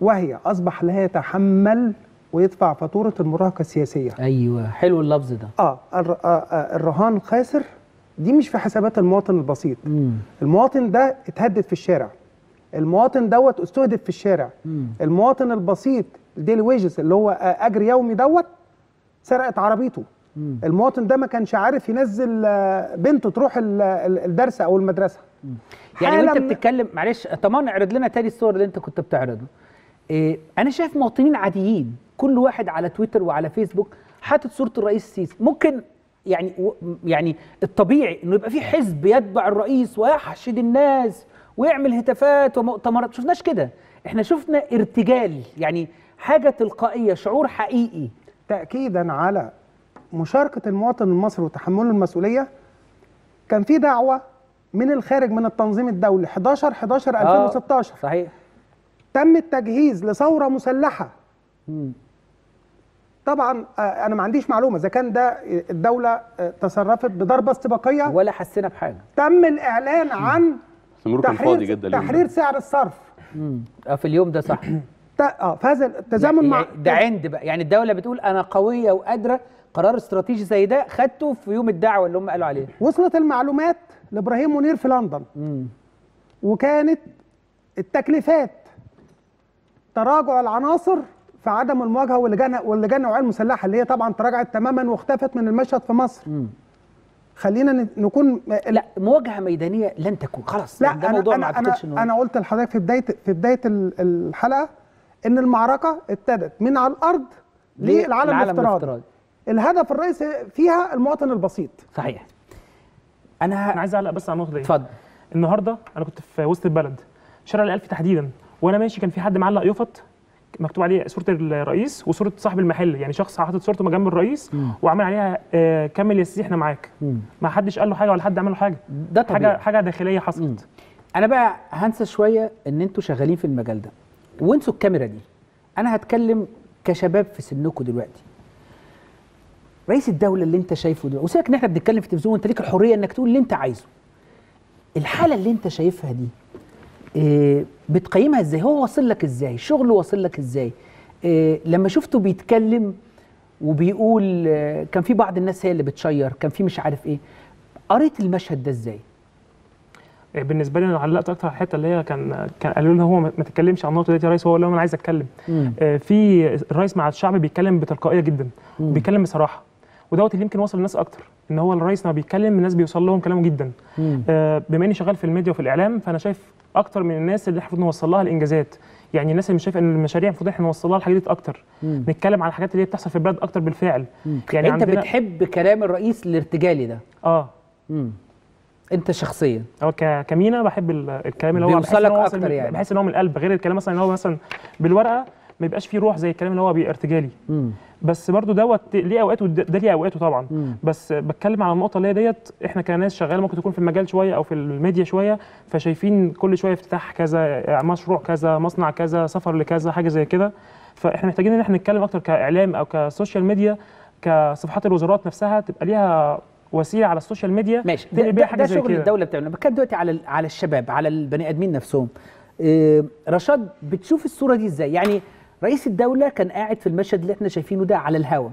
وهي اصبح لا يتحمل ويدفع فاتوره المراهقه السياسيه ايوه حلو اللفظ ده آه،, آه،, اه الرهان خاسر دي مش في حسابات المواطن البسيط مم. المواطن ده اتهدد في الشارع المواطن دوت استهدف في الشارع مم. المواطن البسيط ديل ويجز اللي هو آه، اجر يومي دوت سرقت عربيته مم. المواطن ده ما كانش عارف ينزل بنته تروح الدرس او المدرسه مم.
يعني وانت بتتكلم معلش طمان اعرض لنا تاني الصور اللي انت كنت بتعرضه إيه انا شايف مواطنين عاديين كل واحد على تويتر وعلى فيسبوك حاطط صوره الرئيس السيسي ممكن يعني يعني الطبيعي انه يبقى في حزب يتبع الرئيس ويحشد الناس ويعمل هتافات ومؤتمرات شفناش كده احنا شفنا ارتجال
يعني حاجه تلقائيه شعور حقيقي تاكيدا على مشاركه المواطن المصري وتحمله المسؤوليه كان في دعوه من الخارج من التنظيم الدولي 11 11 2016 صحيح تم التجهيز لثوره مسلحه مم. طبعا آه، انا ما عنديش معلومه اذا كان ده الدوله آه، تصرفت بضربه استباقيه ولا حسينا بحاجه تم الاعلان عن تحرير جدا تحرير سعر الصرف
اه في اليوم ده صح
[clears throat] اه
فهذا التزامن مع يعني ده عند بقى يعني الدوله بتقول انا قويه وقادره قرار استراتيجي زي ده خدته في يوم الدعوه اللي هم قالوا عليه
وصلت المعلومات لابراهيم منير في لندن مم. وكانت التكليفات تراجع العناصر في عدم المواجهه واللجان واللجان النوعيه المسلحه اللي هي طبعا تراجعت تماما واختفت من المشهد في مصر م. خلينا نكون لا مواجهه ميدانيه لن تكون خلاص لا ده أنا موضوع أنا ما أنا, إنه انا قلت لحضرتك في بدايه في بدايه الحلقه ان المعركه ابتدت من على الارض للعالم الافتراضي الافتراضي الهدف الرئيسي فيها المواطن البسيط صحيح
انا انا عايز اعلق بس على النقطه دي اتفضل النهارده انا كنت في وسط البلد شارع الالف تحديدا وانا ماشي كان في حد معلق يفط مكتوب عليه صوره الرئيس وصوره صاحب المحل يعني شخص حاطط صورته جنب الرئيس وعمل وعامل عليها آه، كمل يا سيدي احنا معاك ما حدش قال له حاجه ولا حد عمل له حاجه ده طبيعي. حاجه حاجه داخليه حصلت مم. انا بقى هنسى شويه ان انتوا شغالين في المجال ده وانسوا الكاميرا دي
انا هتكلم كشباب في سنكم دلوقتي رئيس الدوله اللي انت شايفه دلوقتي وسيبك ان احنا بنتكلم في التلفزيون وانت ليك الحريه انك تقول اللي انت عايزه الحاله اللي انت شايفها دي إيه، بتقيمها ازاي هو واصل لك ازاي شغله واصل لك ازاي إيه، لما شفته بيتكلم وبيقول آه، كان في بعض الناس
هي اللي بتشير كان في مش عارف ايه قريت المشهد ده ازاي إيه، بالنسبه لي انا علقت اكتر على الحته اللي هي كان كان قالوا لنا هو ما تتكلمش عن النقطه دي يا ريس هو قال انا عايز اتكلم آه في الرئيس مع الشعب بيتكلم بتلقائيه جدا مم. بيتكلم بصراحه ودوت اللي يمكن وصل للناس اكتر ان هو الرئيس لما بيتكلم الناس بيوصل لهم كلامه جدا آه بما اني شغال في الميديا وفي الاعلام فانا شايف اكتر من الناس اللي احنا المفروض نوصل لها الانجازات يعني الناس اللي مش شايفه ان المشاريع المفروض احنا نوصل لها الحاجات دي اكتر مم. نتكلم على الحاجات اللي هي بتحصل في البلد اكتر بالفعل مم. يعني انت عندنا... بتحب كلام الرئيس الارتجالي ده اه مم. انت شخصيا او ك... كمينا بحب الكلام اللي هو بيوصلك اكتر يعني بحس ان هو من القلب غير الكلام مثلا اللي هو مثلا بالورقه ما يبقاش فيه روح زي الكلام اللي هو بيرتجالي بس برضو دوت ليه اوقات وده ليه اوقاته طبعا مم. بس بتكلم على النقطه اللي هي ديت احنا كناس شغاله ممكن تكون في المجال شويه او في الميديا شويه فشايفين كل شويه افتتاح كذا مشروع كذا مصنع كذا سفر لكذا حاجه زي كده فاحنا محتاجين ان احنا نتكلم اكتر كاعلام او كسوشيال ميديا كصفحات الوزارات نفسها تبقى ليها وسيله على السوشيال ميديا ماشي ده, ده, ده شغل الدوله بتعمله بتكلم دلوقتي على على
الشباب على البني ادمين نفسهم إيه، رشاد بتشوف الصوره دي ازاي يعني رئيس الدوله كان قاعد في المشهد اللي احنا شايفينه ده على الهوا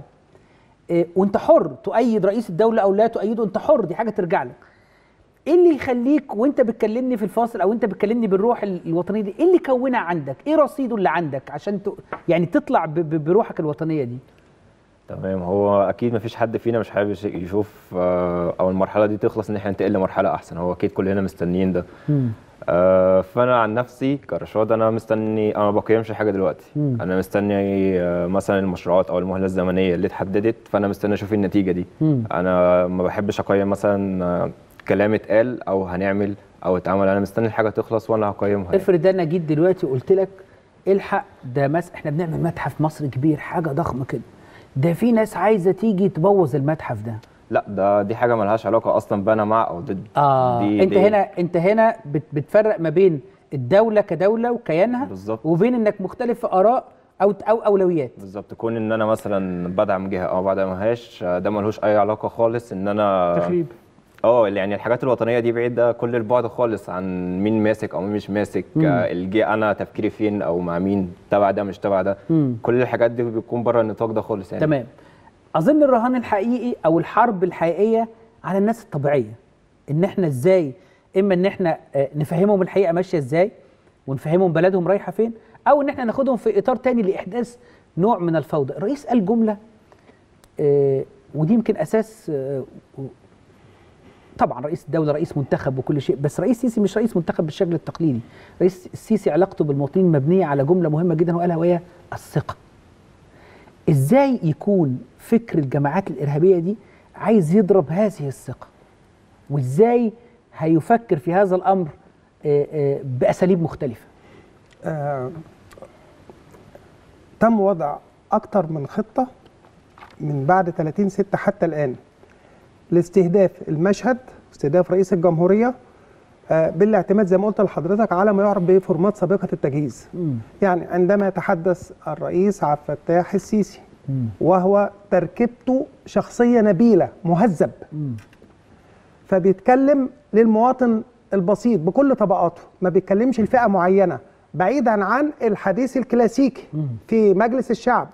آه، وانت حر تؤيد رئيس الدوله او لا تؤيده انت حر دي حاجه ترجع لك ايه اللي يخليك وانت بتكلمني في الفاصل او انت بتكلمني بالروح الوطنيه دي ايه اللي كونها عندك ايه رصيده اللي عندك عشان ت... يعني تطلع ب... ب... بروحك الوطنيه دي
تمام هو اكيد ما فيش حد فينا مش حابب يشوف آه، او المرحله دي تخلص ان احنا ننتقل لمرحله احسن هو اكيد كلنا مستنيين ده آه، فانا عن نفسي كرشاد انا مستني انا ما بقيمش حاجه دلوقتي مم. انا مستني آه، مثلا المشروعات او المهله الزمنيه اللي اتحددت فانا مستني اشوف النتيجه دي مم. انا ما بحبش اقيم مثلا آه، كلام اتقال او هنعمل او اتعمل انا مستني الحاجه تخلص وانا هقيمها يعني. افرض
انا جيت دلوقتي قلت لك الحق ده مس احنا بنعمل متحف مصر كبير حاجه ضخمه كده ده في ناس عايزه تيجي تبوظ المتحف ده
لا ده دي حاجه ملهاش علاقه اصلا بانا مع او ضد اه دي انت دي هنا
انت هنا بتفرق ما بين الدوله كدوله وكيانها بالظبط وبين انك مختلف في اراء او او اولويات
بالظبط كون ان انا مثلا بدعم جهه او بدعمهاش ده ملهوش اي علاقه خالص ان انا تخريب اه يعني الحاجات الوطنيه دي بعيده كل البعد خالص عن مين ماسك او مين مش ماسك الجي انا تفكيري فين او مع مين تبع ده مش تبع ده مم. كل الحاجات دي بتكون بره النطاق ده خالص يعني تمام
اظن الرهان الحقيقي او الحرب الحقيقيه على الناس الطبيعيه ان احنا ازاي اما ان احنا آه، نفهمهم الحقيقه ماشيه ازاي ونفهمهم بلدهم رايحه فين او ان احنا ناخدهم في اطار تاني لاحداث نوع من الفوضى الرئيس قال جمله آه، ودي يمكن اساس آه، طبعا رئيس الدوله رئيس منتخب وكل شيء بس رئيس السيسي مش رئيس منتخب بالشكل التقليدي رئيس السيسي علاقته بالمواطنين مبنيه على جمله مهمه جدا وقالها وهي الثقه ازاي يكون فكر الجماعات الارهابيه دي عايز يضرب هذه الثقه وازاي هيفكر في هذا الامر
آه، آه، باساليب مختلفه آه تم وضع اكثر من خطه من بعد 30 6 حتى الان لاستهداف المشهد استهداف رئيس الجمهوريه آه، بالاعتماد زي ما قلت لحضرتك على ما يعرف بفورمات سابقه التجهيز مم. يعني عندما يتحدث الرئيس عبد الفتاح السيسي مم. وهو تركيبته شخصيه نبيله مهذب فبيتكلم للمواطن البسيط بكل طبقاته ما بيتكلمش لفئه معينه بعيدا عن الحديث الكلاسيكي في مجلس الشعب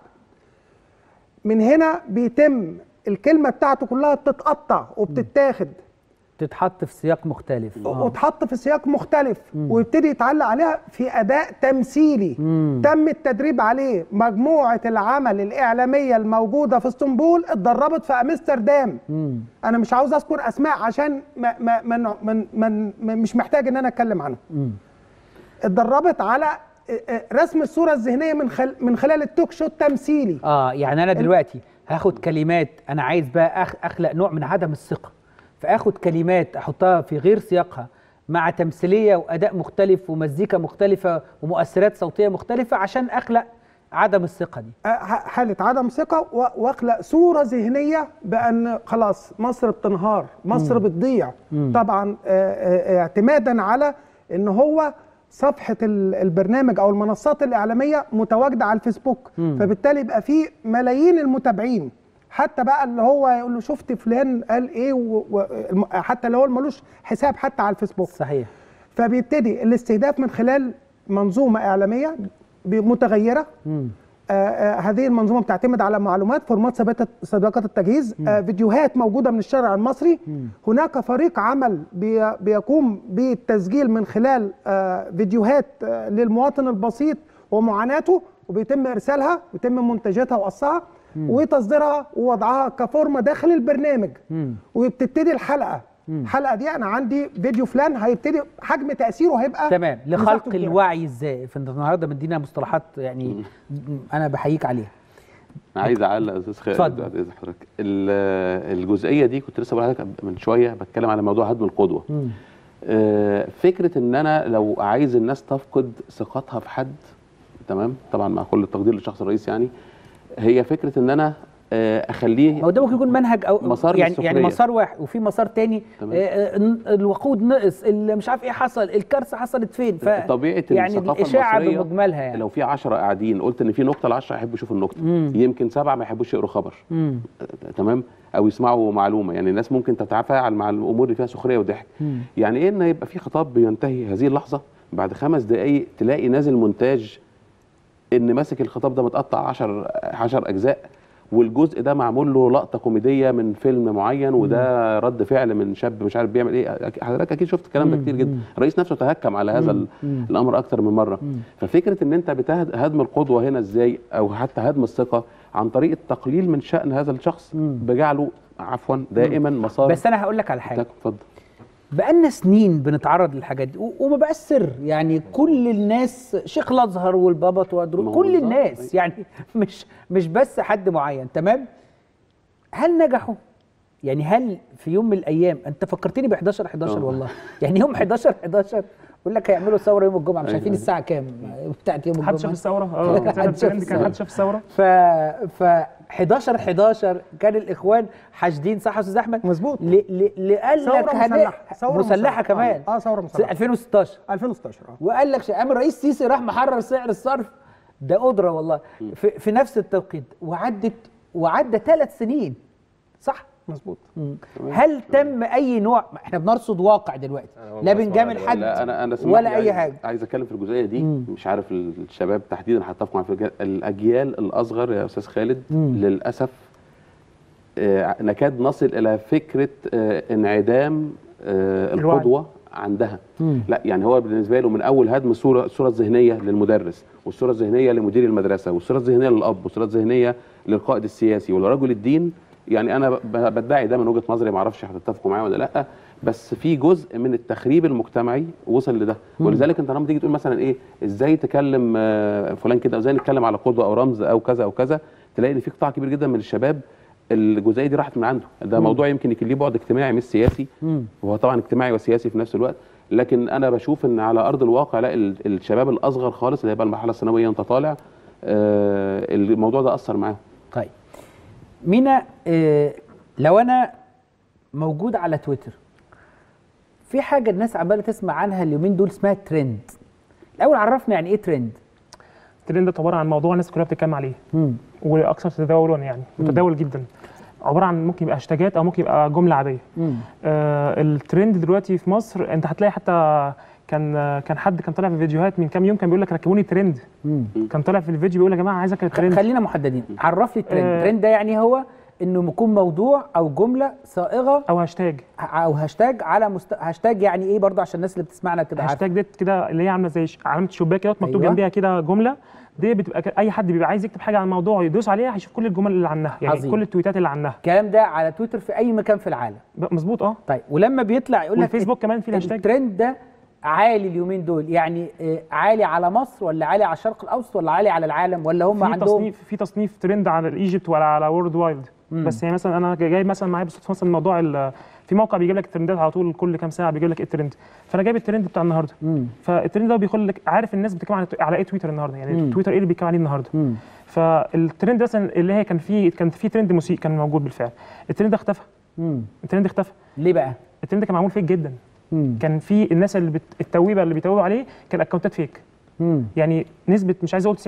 من هنا بيتم الكلمه بتاعته كلها بتتقطع وبتتاخد تتحط في سياق مختلف وتحط آه. في سياق مختلف مم. ويبتدي يتعلق عليها في اداء تمثيلي مم. تم التدريب عليه مجموعه العمل الاعلاميه الموجوده في اسطنبول اتدربت في امستردام انا مش عاوز اذكر اسماء عشان ما ما من من من مش محتاج ان انا اتكلم عنها اتدربت على آه، آه، رسم الصوره الذهنيه من خل من خلال التوك شو التمثيلي
اه يعني انا دلوقتي هاخد كلمات انا عايز بقى أخ اخلق نوع من عدم الثقه فاخد كلمات احطها في غير سياقها مع تمثيليه واداء مختلف ومزيكا مختلفه ومؤثرات صوتيه مختلفه عشان اخلق عدم
الثقه دي حاله عدم ثقه واخلق صوره ذهنيه بان خلاص مصر بتنهار مصر بتضيع طبعا اعتمادا على ان هو صفحه البرنامج او المنصات الاعلاميه متواجده على الفيسبوك مم. فبالتالي يبقى فيه ملايين المتابعين حتى بقى اللي هو يقول له شفت فلان قال ايه و... و... حتى لو هو ملوش حساب حتى على الفيسبوك صحيح فبيبتدي الاستهداف من خلال منظومه اعلاميه متغيره آه آه هذه المنظومه بتعتمد على معلومات فورمات ثابته صداقه التجهيز آه فيديوهات موجوده من الشارع المصري مم. هناك فريق عمل بي بيقوم بالتسجيل من خلال آه فيديوهات آه للمواطن البسيط ومعاناته وبيتم ارسالها ويتم منتجاتها وقصها وتصديرها ووضعها كفورمه داخل البرنامج وبتبتدي الحلقه الحلقه دي انا عندي فيديو فلان هيبتدي حجم تاثيره هيبقى تمام لخلق الوعي
ازاي فانت النهارده مدينا مصطلحات يعني انا بحييك عليها
عايز اعلق يا استاذ خالد بعد اذن حضرتك الجزئيه دي كنت لسه بقول لحضرتك من شويه بتكلم على موضوع هدم القدوه آه، فكره ان انا لو عايز الناس تفقد ثقتها في حد تمام طبعا مع كل التقدير للشخص الرئيسي يعني هي فكره ان انا آه، اخليه هو ده ممكن يكون منهج او مسار يعني يعني مسار واحد وفي مسار تاني آه،
آه، الوقود نقص مش عارف ايه حصل الكارثه حصلت فين ف طبيعه يعني الاشاعه بمجملها
يعني لو في 10 قاعدين قلت ان في نقطه ال 10 يحبوا يشوفوا النقطه مم. يمكن سبعه ما يحبوش يقروا خبر مم. تمام او يسمعوا معلومه يعني الناس ممكن تتفاعل مع الامور اللي فيها سخريه وضحك يعني ايه ان يبقى في خطاب بينتهي هذه اللحظه بعد خمس دقائق تلاقي نازل مونتاج ان ماسك الخطاب ده متقطع 10 10 اجزاء والجزء ده معمول له لقطه كوميديه من فيلم معين وده رد فعل من شاب مش عارف بيعمل ايه حضرتك اكيد شفت الكلام ده كتير جدا الرئيس نفسه تهكم على هذا الامر اكتر من مره ففكره ان انت بتهدم القدوه هنا ازاي او حتى هدم الثقه عن طريق التقليل من شان هذا الشخص بجعله عفوا دائما مسار بس انا هقول لك على حاجه اتفضل بقالنا سنين بنتعرض للحاجات دي
وما بقاش سر يعني كل الناس شيخ الازهر والبابا تودرون كل الناس يعني مش مش بس حد معين تمام هل نجحوا يعني هل في يوم من الايام انت فكرتني ب 11 11 والله يعني يوم 11 11 يقول لك هيعملوا ثوره يوم الجمعه مش عارفين أيوة. الساعه كام بتاعت يوم الجمعه حد شاف الثوره اه حد شاف الثوره ف ف 11 11 كان الاخوان حاشدين صح يا استاذ احمد مظبوط لقال لك مسلحه ثوره مسلحه كمان اه ثوره مسلحه 2016 2016 اه وقال لك قام الرئيس السيسي راح محرر سعر الصرف ده قدره والله في, في نفس التوقيت وعدت وعدى ثلاث سنين صح مظبوط هل تم اي نوع احنا بنرصد واقع دلوقتي لا بنجامل حد ولا, أنا أنا ولا اي يعني حاجه
عايز اتكلم في الجزئيه دي مم. مش عارف الشباب تحديدا هيتفقوا معايا الاجيال الاصغر يا استاذ خالد مم. للاسف آه نكاد نصل الى فكره آه انعدام آه القدوه عندها مم. لا يعني هو بالنسبه له من اول هدم صوره الصوره الذهنيه للمدرس والصوره الذهنيه لمدير المدرسه والصوره الذهنيه للاب والصوره الذهنيه للقائد السياسي ولرجل الدين يعني انا بدعي ده من وجهه نظري ما اعرفش هتتفقوا معايا ولا لا بس في جزء من التخريب المجتمعي وصل لده ولذلك انت لما تيجي تقول مثلا ايه ازاي تكلم آه، فلان كده او ازاي نتكلم على قدوه او رمز او كذا او كذا تلاقي ان في قطاع كبير جدا من الشباب الجزئيه دي راحت من عنده ده مم. موضوع يمكن يكون ليه بعد اجتماعي مش سياسي وهو طبعا اجتماعي وسياسي في نفس الوقت لكن انا بشوف ان على ارض الواقع لا الشباب الاصغر خالص اللي هيبقى المرحله الثانويه انت طالع آه الموضوع ده اثر معاهم
مينا إيه لو انا موجود على تويتر في حاجه الناس عماله تسمع عنها اليومين
دول اسمها ترند الاول عرفنا يعني ايه ترند ده عباره عن موضوع الناس كلها بتتكلم عليه واكثر تداولا يعني متداول جدا عباره عن ممكن يبقى هاشتاجات او ممكن يبقى جمله عاديه آه الترند دلوقتي في مصر انت هتلاقي حتى كان كان حد كان طالع في فيديوهات من كام يوم كان بيقول لك ركبوني ترند مم. كان طالع في الفيديو بيقول يا جماعه عايز ترند خلينا محددين عرف لي الترند آه الترند
ده يعني هو انه يكون موضوع او جمله
صائغه او هاشتاج او هاشتاج على مست... هاشتاج يعني ايه برضه عشان الناس اللي بتسمعنا تبقى هاشتاج ديت كده اللي هي عامله زي علامه الشباك كده مكتوب أيوة. جنبيها كده جمله دي بتبقى اي حد بيبقى عايز يكتب حاجه عن موضوع يدوس عليها هيشوف كل الجمل اللي عنها يعني عظيم. كل التويتات اللي عنها الكلام ده على تويتر في اي مكان في العالم مظبوط اه طيب ولما بيطلع يقول لك فيسبوك كمان في الهاشتاج الترند ده عالي اليومين دول يعني آه، عالي على مصر ولا عالي على الشرق الاوسط ولا عالي على العالم ولا هم في عندهم تصنيف في تصنيف ترند على الايجيبت ولا على وورد وايد بس يعني مثلا انا جايب مثلا معايا بالصدفه مثلا موضوع في موقع بيجيب لك الترندات على طول كل كام ساعه بيجيب لك الترند فانا جايب الترند بتاع النهارده فالترند ده بيقول لك عارف الناس بتتكلم على ايه تويتر النهارده يعني مم. تويتر ايه اللي بيتكلم عليه النهارده مم. فالترند مثلا اللي هي كان فيه كان في ترند مسيء كان موجود بالفعل الترند ده اختفى الترند اختفى ليه بقى الترند كان معمول فيك جدا مم. كان في الناس اللي بت... التويبه اللي بيتوبوا عليه كان اكونتات فيك مم. يعني نسبه مش عايز اقول 90%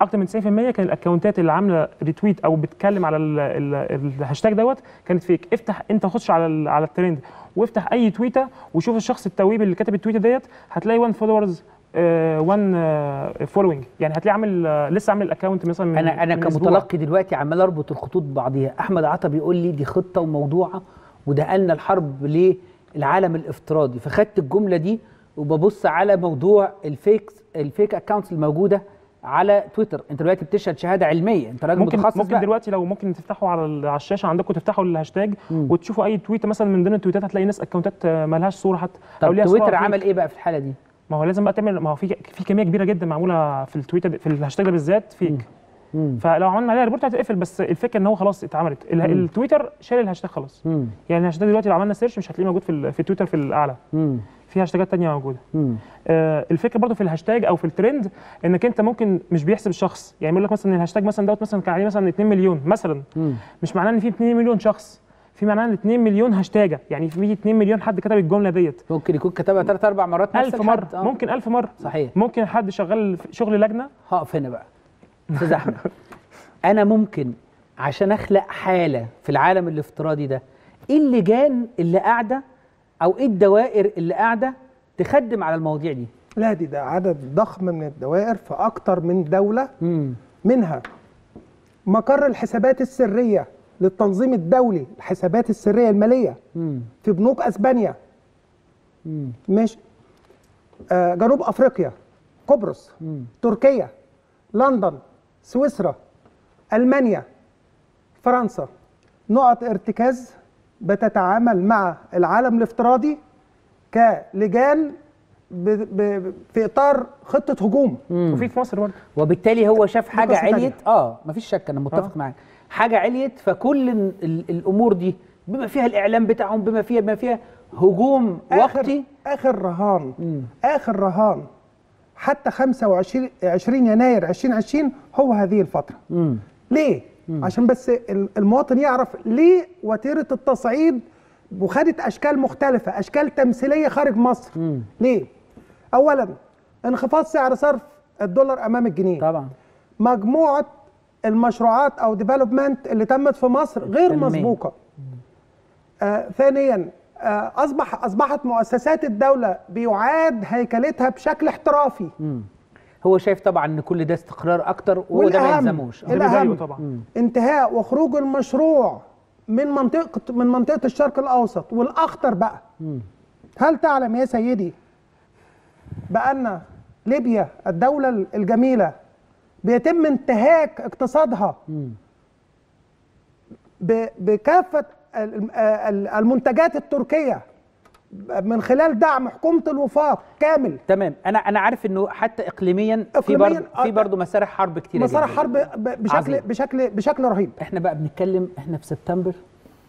اكتر من 90% كان الاكونتات اللي عامله ريتويت او بتكلم على ال... ال... الهاشتاج دوت كانت فيك افتح انت خش على ال... على الترند وافتح اي تويته وشوف الشخص التويب اللي كتب التويته ديت هتلاقي 1 فولورز 1 فولوينج يعني هتلاقي عامل آه، لسه عامل الاكونت مثلا من انا انا كمتلقي دلوقتي عمال اربط الخطوط ببعضيها احمد عطا بيقول لي دي خطه
وموضوعه وده قالنا الحرب ليه العالم الافتراضي فخدت الجمله دي وببص على موضوع الفيك الفيك اكونتس الموجوده على تويتر انت دلوقتي بتشهد شهاده علميه انت راجل ممكن متخصص ممكن بقى.
دلوقتي لو ممكن تفتحوا على الشاشه عندكم تفتحوا الهاشتاج مم. وتشوفوا اي تويت مثلا من ضمن التويتات هتلاقي ناس اكونتات ما لهاش صوره حتى طب او ليها تويتر عمل ايه بقى في الحاله دي ما هو لازم بقى تعمل ما هو في في كميه كبيره جدا معموله في التويتر في الهاشتاج ده بالذات فيك مم. فلو عملنا عليها ريبورت هتقفل بس الفكره ان هو خلاص اتعملت التويتر شال الهاشتاج خلاص مم. يعني الهاشتاج دلوقتي لو عملنا سيرش مش هتلاقيه موجود في في تويتر في الاعلى مم. في هاشتاجات ثانيه موجوده آه الفكره برضو في الهاشتاج او في الترند انك انت ممكن مش بيحسب الشخص يعني يقول لك مثلا الهاشتاج مثلا دوت مثلا كان عليه مثلا 2 مليون مثلا مم. مش معناه ان في 2 مليون شخص في معناه ان 2 مليون هاشتاجه يعني في 2 مليون حد كتب الجمله ديت ممكن يكون كتبها ثلاث اربع مرات نفس 1000 مره آه. ممكن 1000 مره صحيح ممكن حد شغال شغل لجنه هقف هنا بقى
استاذ احمد انا ممكن عشان اخلق حاله في العالم الافتراضي ده ايه اللجان اللي قاعده او ايه الدوائر اللي قاعده تخدم
على المواضيع دي لا دي ده عدد ضخم من الدوائر في اكتر من دوله مم. منها مقر الحسابات السريه للتنظيم الدولي الحسابات السريه الماليه مم. في بنوك اسبانيا مم. ماشي آه جنوب افريقيا قبرص مم. تركيا لندن سويسرا المانيا فرنسا نقط ارتكاز بتتعامل مع العالم الافتراضي كلجان ب... ب... في اطار خطه هجوم وفي في مصر برضه وبالتالي هو شاف حاجه
عليت اه مفيش شك انا متفق آه. معاك حاجه عليت فكل ال... الامور دي
بما فيها الاعلام بتاعهم بما فيها بما فيها هجوم آخر وقتي اخر رهان مم. اخر رهان حتى 25 20 يناير 2020 هو هذه الفتره مم. ليه مم. عشان بس المواطن يعرف ليه وتيره التصعيد وخدت اشكال مختلفه اشكال تمثيليه خارج مصر مم. ليه اولا انخفاض سعر صرف الدولار امام الجنيه طبعا مجموعه المشروعات او ديفلوبمنت اللي تمت في مصر غير مسبوقه آه ثانيا آه، اصبح اصبحت مؤسسات الدوله بيعاد هيكلتها بشكل احترافي م. هو شايف طبعا ان كل ده استقرار اكتر وهو ده ما يلزموش الأهم طبعا م. انتهاء وخروج المشروع من منطقه من منطقه الشرق الاوسط والاخطر بقى م. هل تعلم يا سيدي بان ليبيا الدوله الجميله بيتم انتهاك اقتصادها بكافه المنتجات التركيه من خلال دعم حكومه الوفاق كامل تمام انا انا عارف انه حتى اقليميا, إقليمياً في آه،
برضه في برضه مسارح حرب كتير مسارح حرب بشكل عظيم. بشكل بشكل رهيب احنا بقى بنتكلم احنا في سبتمبر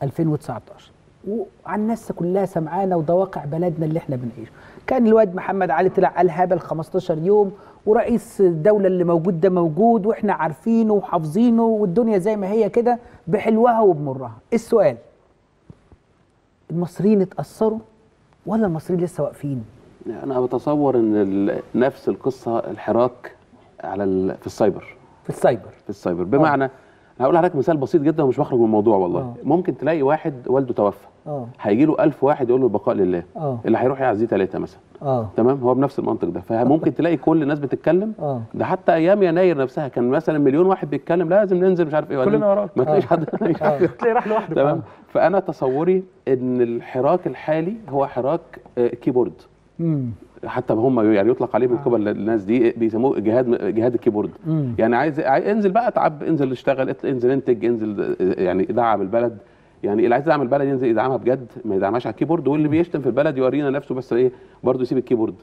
2019 وعلى الناس كلها سمعانا وده واقع بلدنا اللي احنا بنعيشه كان الواد محمد علي طلع قال هبل 15 يوم ورئيس الدوله اللي موجود ده موجود واحنا عارفينه وحافظينه والدنيا زي ما هي كده بحلوها وبمرها إيه السؤال المصريين اتأثروا ولا المصريين لسه واقفين؟
أنا بتصور إن نفس القصة الحراك على في السايبر في السايبر في السايبر بمعنى أوه. انا هقول لحضرتك مثال بسيط جدا ومش بخرج من الموضوع والله أوه. ممكن تلاقي واحد والده توفى اه هيجي له 1000 واحد يقول له البقاء لله أوه. اللي هيروح يعزيه ثلاثه مثلا اه تمام هو بنفس المنطق ده فممكن [laughs] تلاقي كل الناس بتتكلم أوه. ده حتى ايام يناير نفسها كان مثلا مليون واحد بيتكلم لازم ننزل مش عارف ايه كلنا وراك ما تلاقيش آه. آه. حد تلاقي راح لوحده تمام آه. فانا تصوري ان الحراك الحالي هو حراك كيبورد حتى هم يعني يطلق عليه من قبل الناس آه. دي بيسموه جهاد جهاد الكيبورد مم. يعني عايز انزل بقى اتعب انزل اشتغل انزل انتج انزل يعني دعم البلد يعني اللي عايز يدعم البلد ينزل يدعمها بجد ما يدعمهاش على الكيبورد واللي بيشتم في البلد يورينا نفسه بس ايه برضه يسيب الكيبورد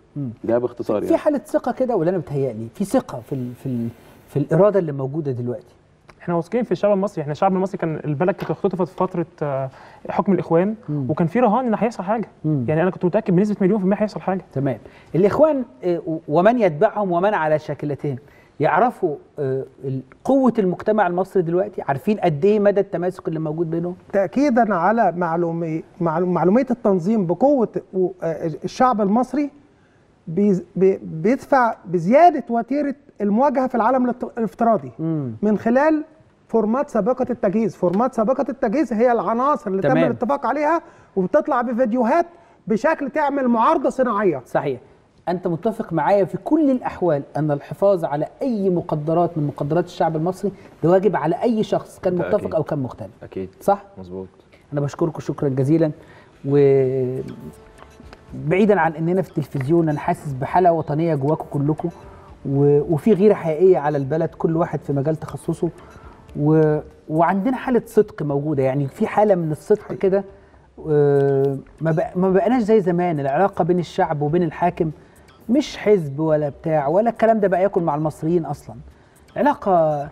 ده باختصار يعني في
حاله ثقه كده ولا انا بتهيألي في ثقه في الـ في الـ في الاراده اللي موجوده دلوقتي احنا واثقين في الشعب المصري احنا الشعب المصري كان البلد كانت اختطفت في فتره آه، حكم الاخوان مم. وكان في رهان ان هيحصل حاجه مم. يعني انا كنت متاكد بنسبه مليون في الميه هيحصل حاجه تمام الاخوان آه، ومن يتبعهم ومن على شكلتهم يعرفوا آه،
قوة المجتمع المصري دلوقتي عارفين قد ايه مدى التماسك اللي موجود بينهم
تأكيدا على معلومية معلومية التنظيم بقوة الشعب المصري بيدفع بزياده وتيره المواجهه في العالم الافتراضي مم. من خلال فورمات سابقه التجهيز فورمات سابقه التجهيز هي العناصر اللي تمام. تم الاتفاق عليها وبتطلع بفيديوهات بشكل تعمل معارضه صناعيه صحيح
انت متفق معايا في كل الاحوال ان الحفاظ على اي مقدرات من مقدرات الشعب المصري ده واجب على اي شخص كان متفق أكيد. او كان مختلف اكيد صح مظبوط انا بشكركم شكرا جزيلا و بعيدا عن اننا في التلفزيون انا حاسس بحاله وطنيه جواكم كلكم وفي غيره حقيقيه على البلد كل واحد في مجال تخصصه و... وعندنا حاله صدق موجوده يعني في حاله من الصدق كده آه، ما, بق... ما بقناش زي زمان العلاقه بين الشعب وبين الحاكم مش حزب ولا بتاع ولا الكلام ده بقى ياكل مع المصريين اصلا علاقه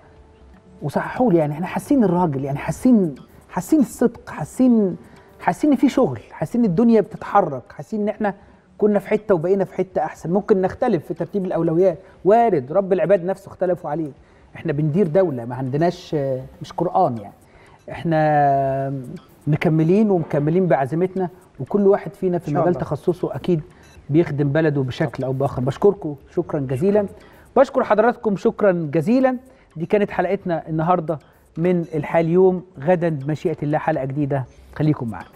وصححوا لي يعني احنا حاسين الراجل يعني حاسين حاسين الصدق حاسين حاسين ان في شغل حاسين ان الدنيا بتتحرك حاسين ان احنا كنا في حته وبقينا في حته احسن ممكن نختلف في ترتيب الاولويات وارد رب العباد نفسه اختلفوا عليه احنا بندير دوله ما عندناش مش قران يعني احنا مكملين ومكملين بعزيمتنا وكل واحد فينا في مجال تخصصه اكيد بيخدم بلده بشكل او باخر بشكركم شكرا جزيلا بشكر حضراتكم شكرا جزيلا دي كانت حلقتنا النهارده من الحال يوم غدا بمشيئة الله حلقة جديدة خليكم معنا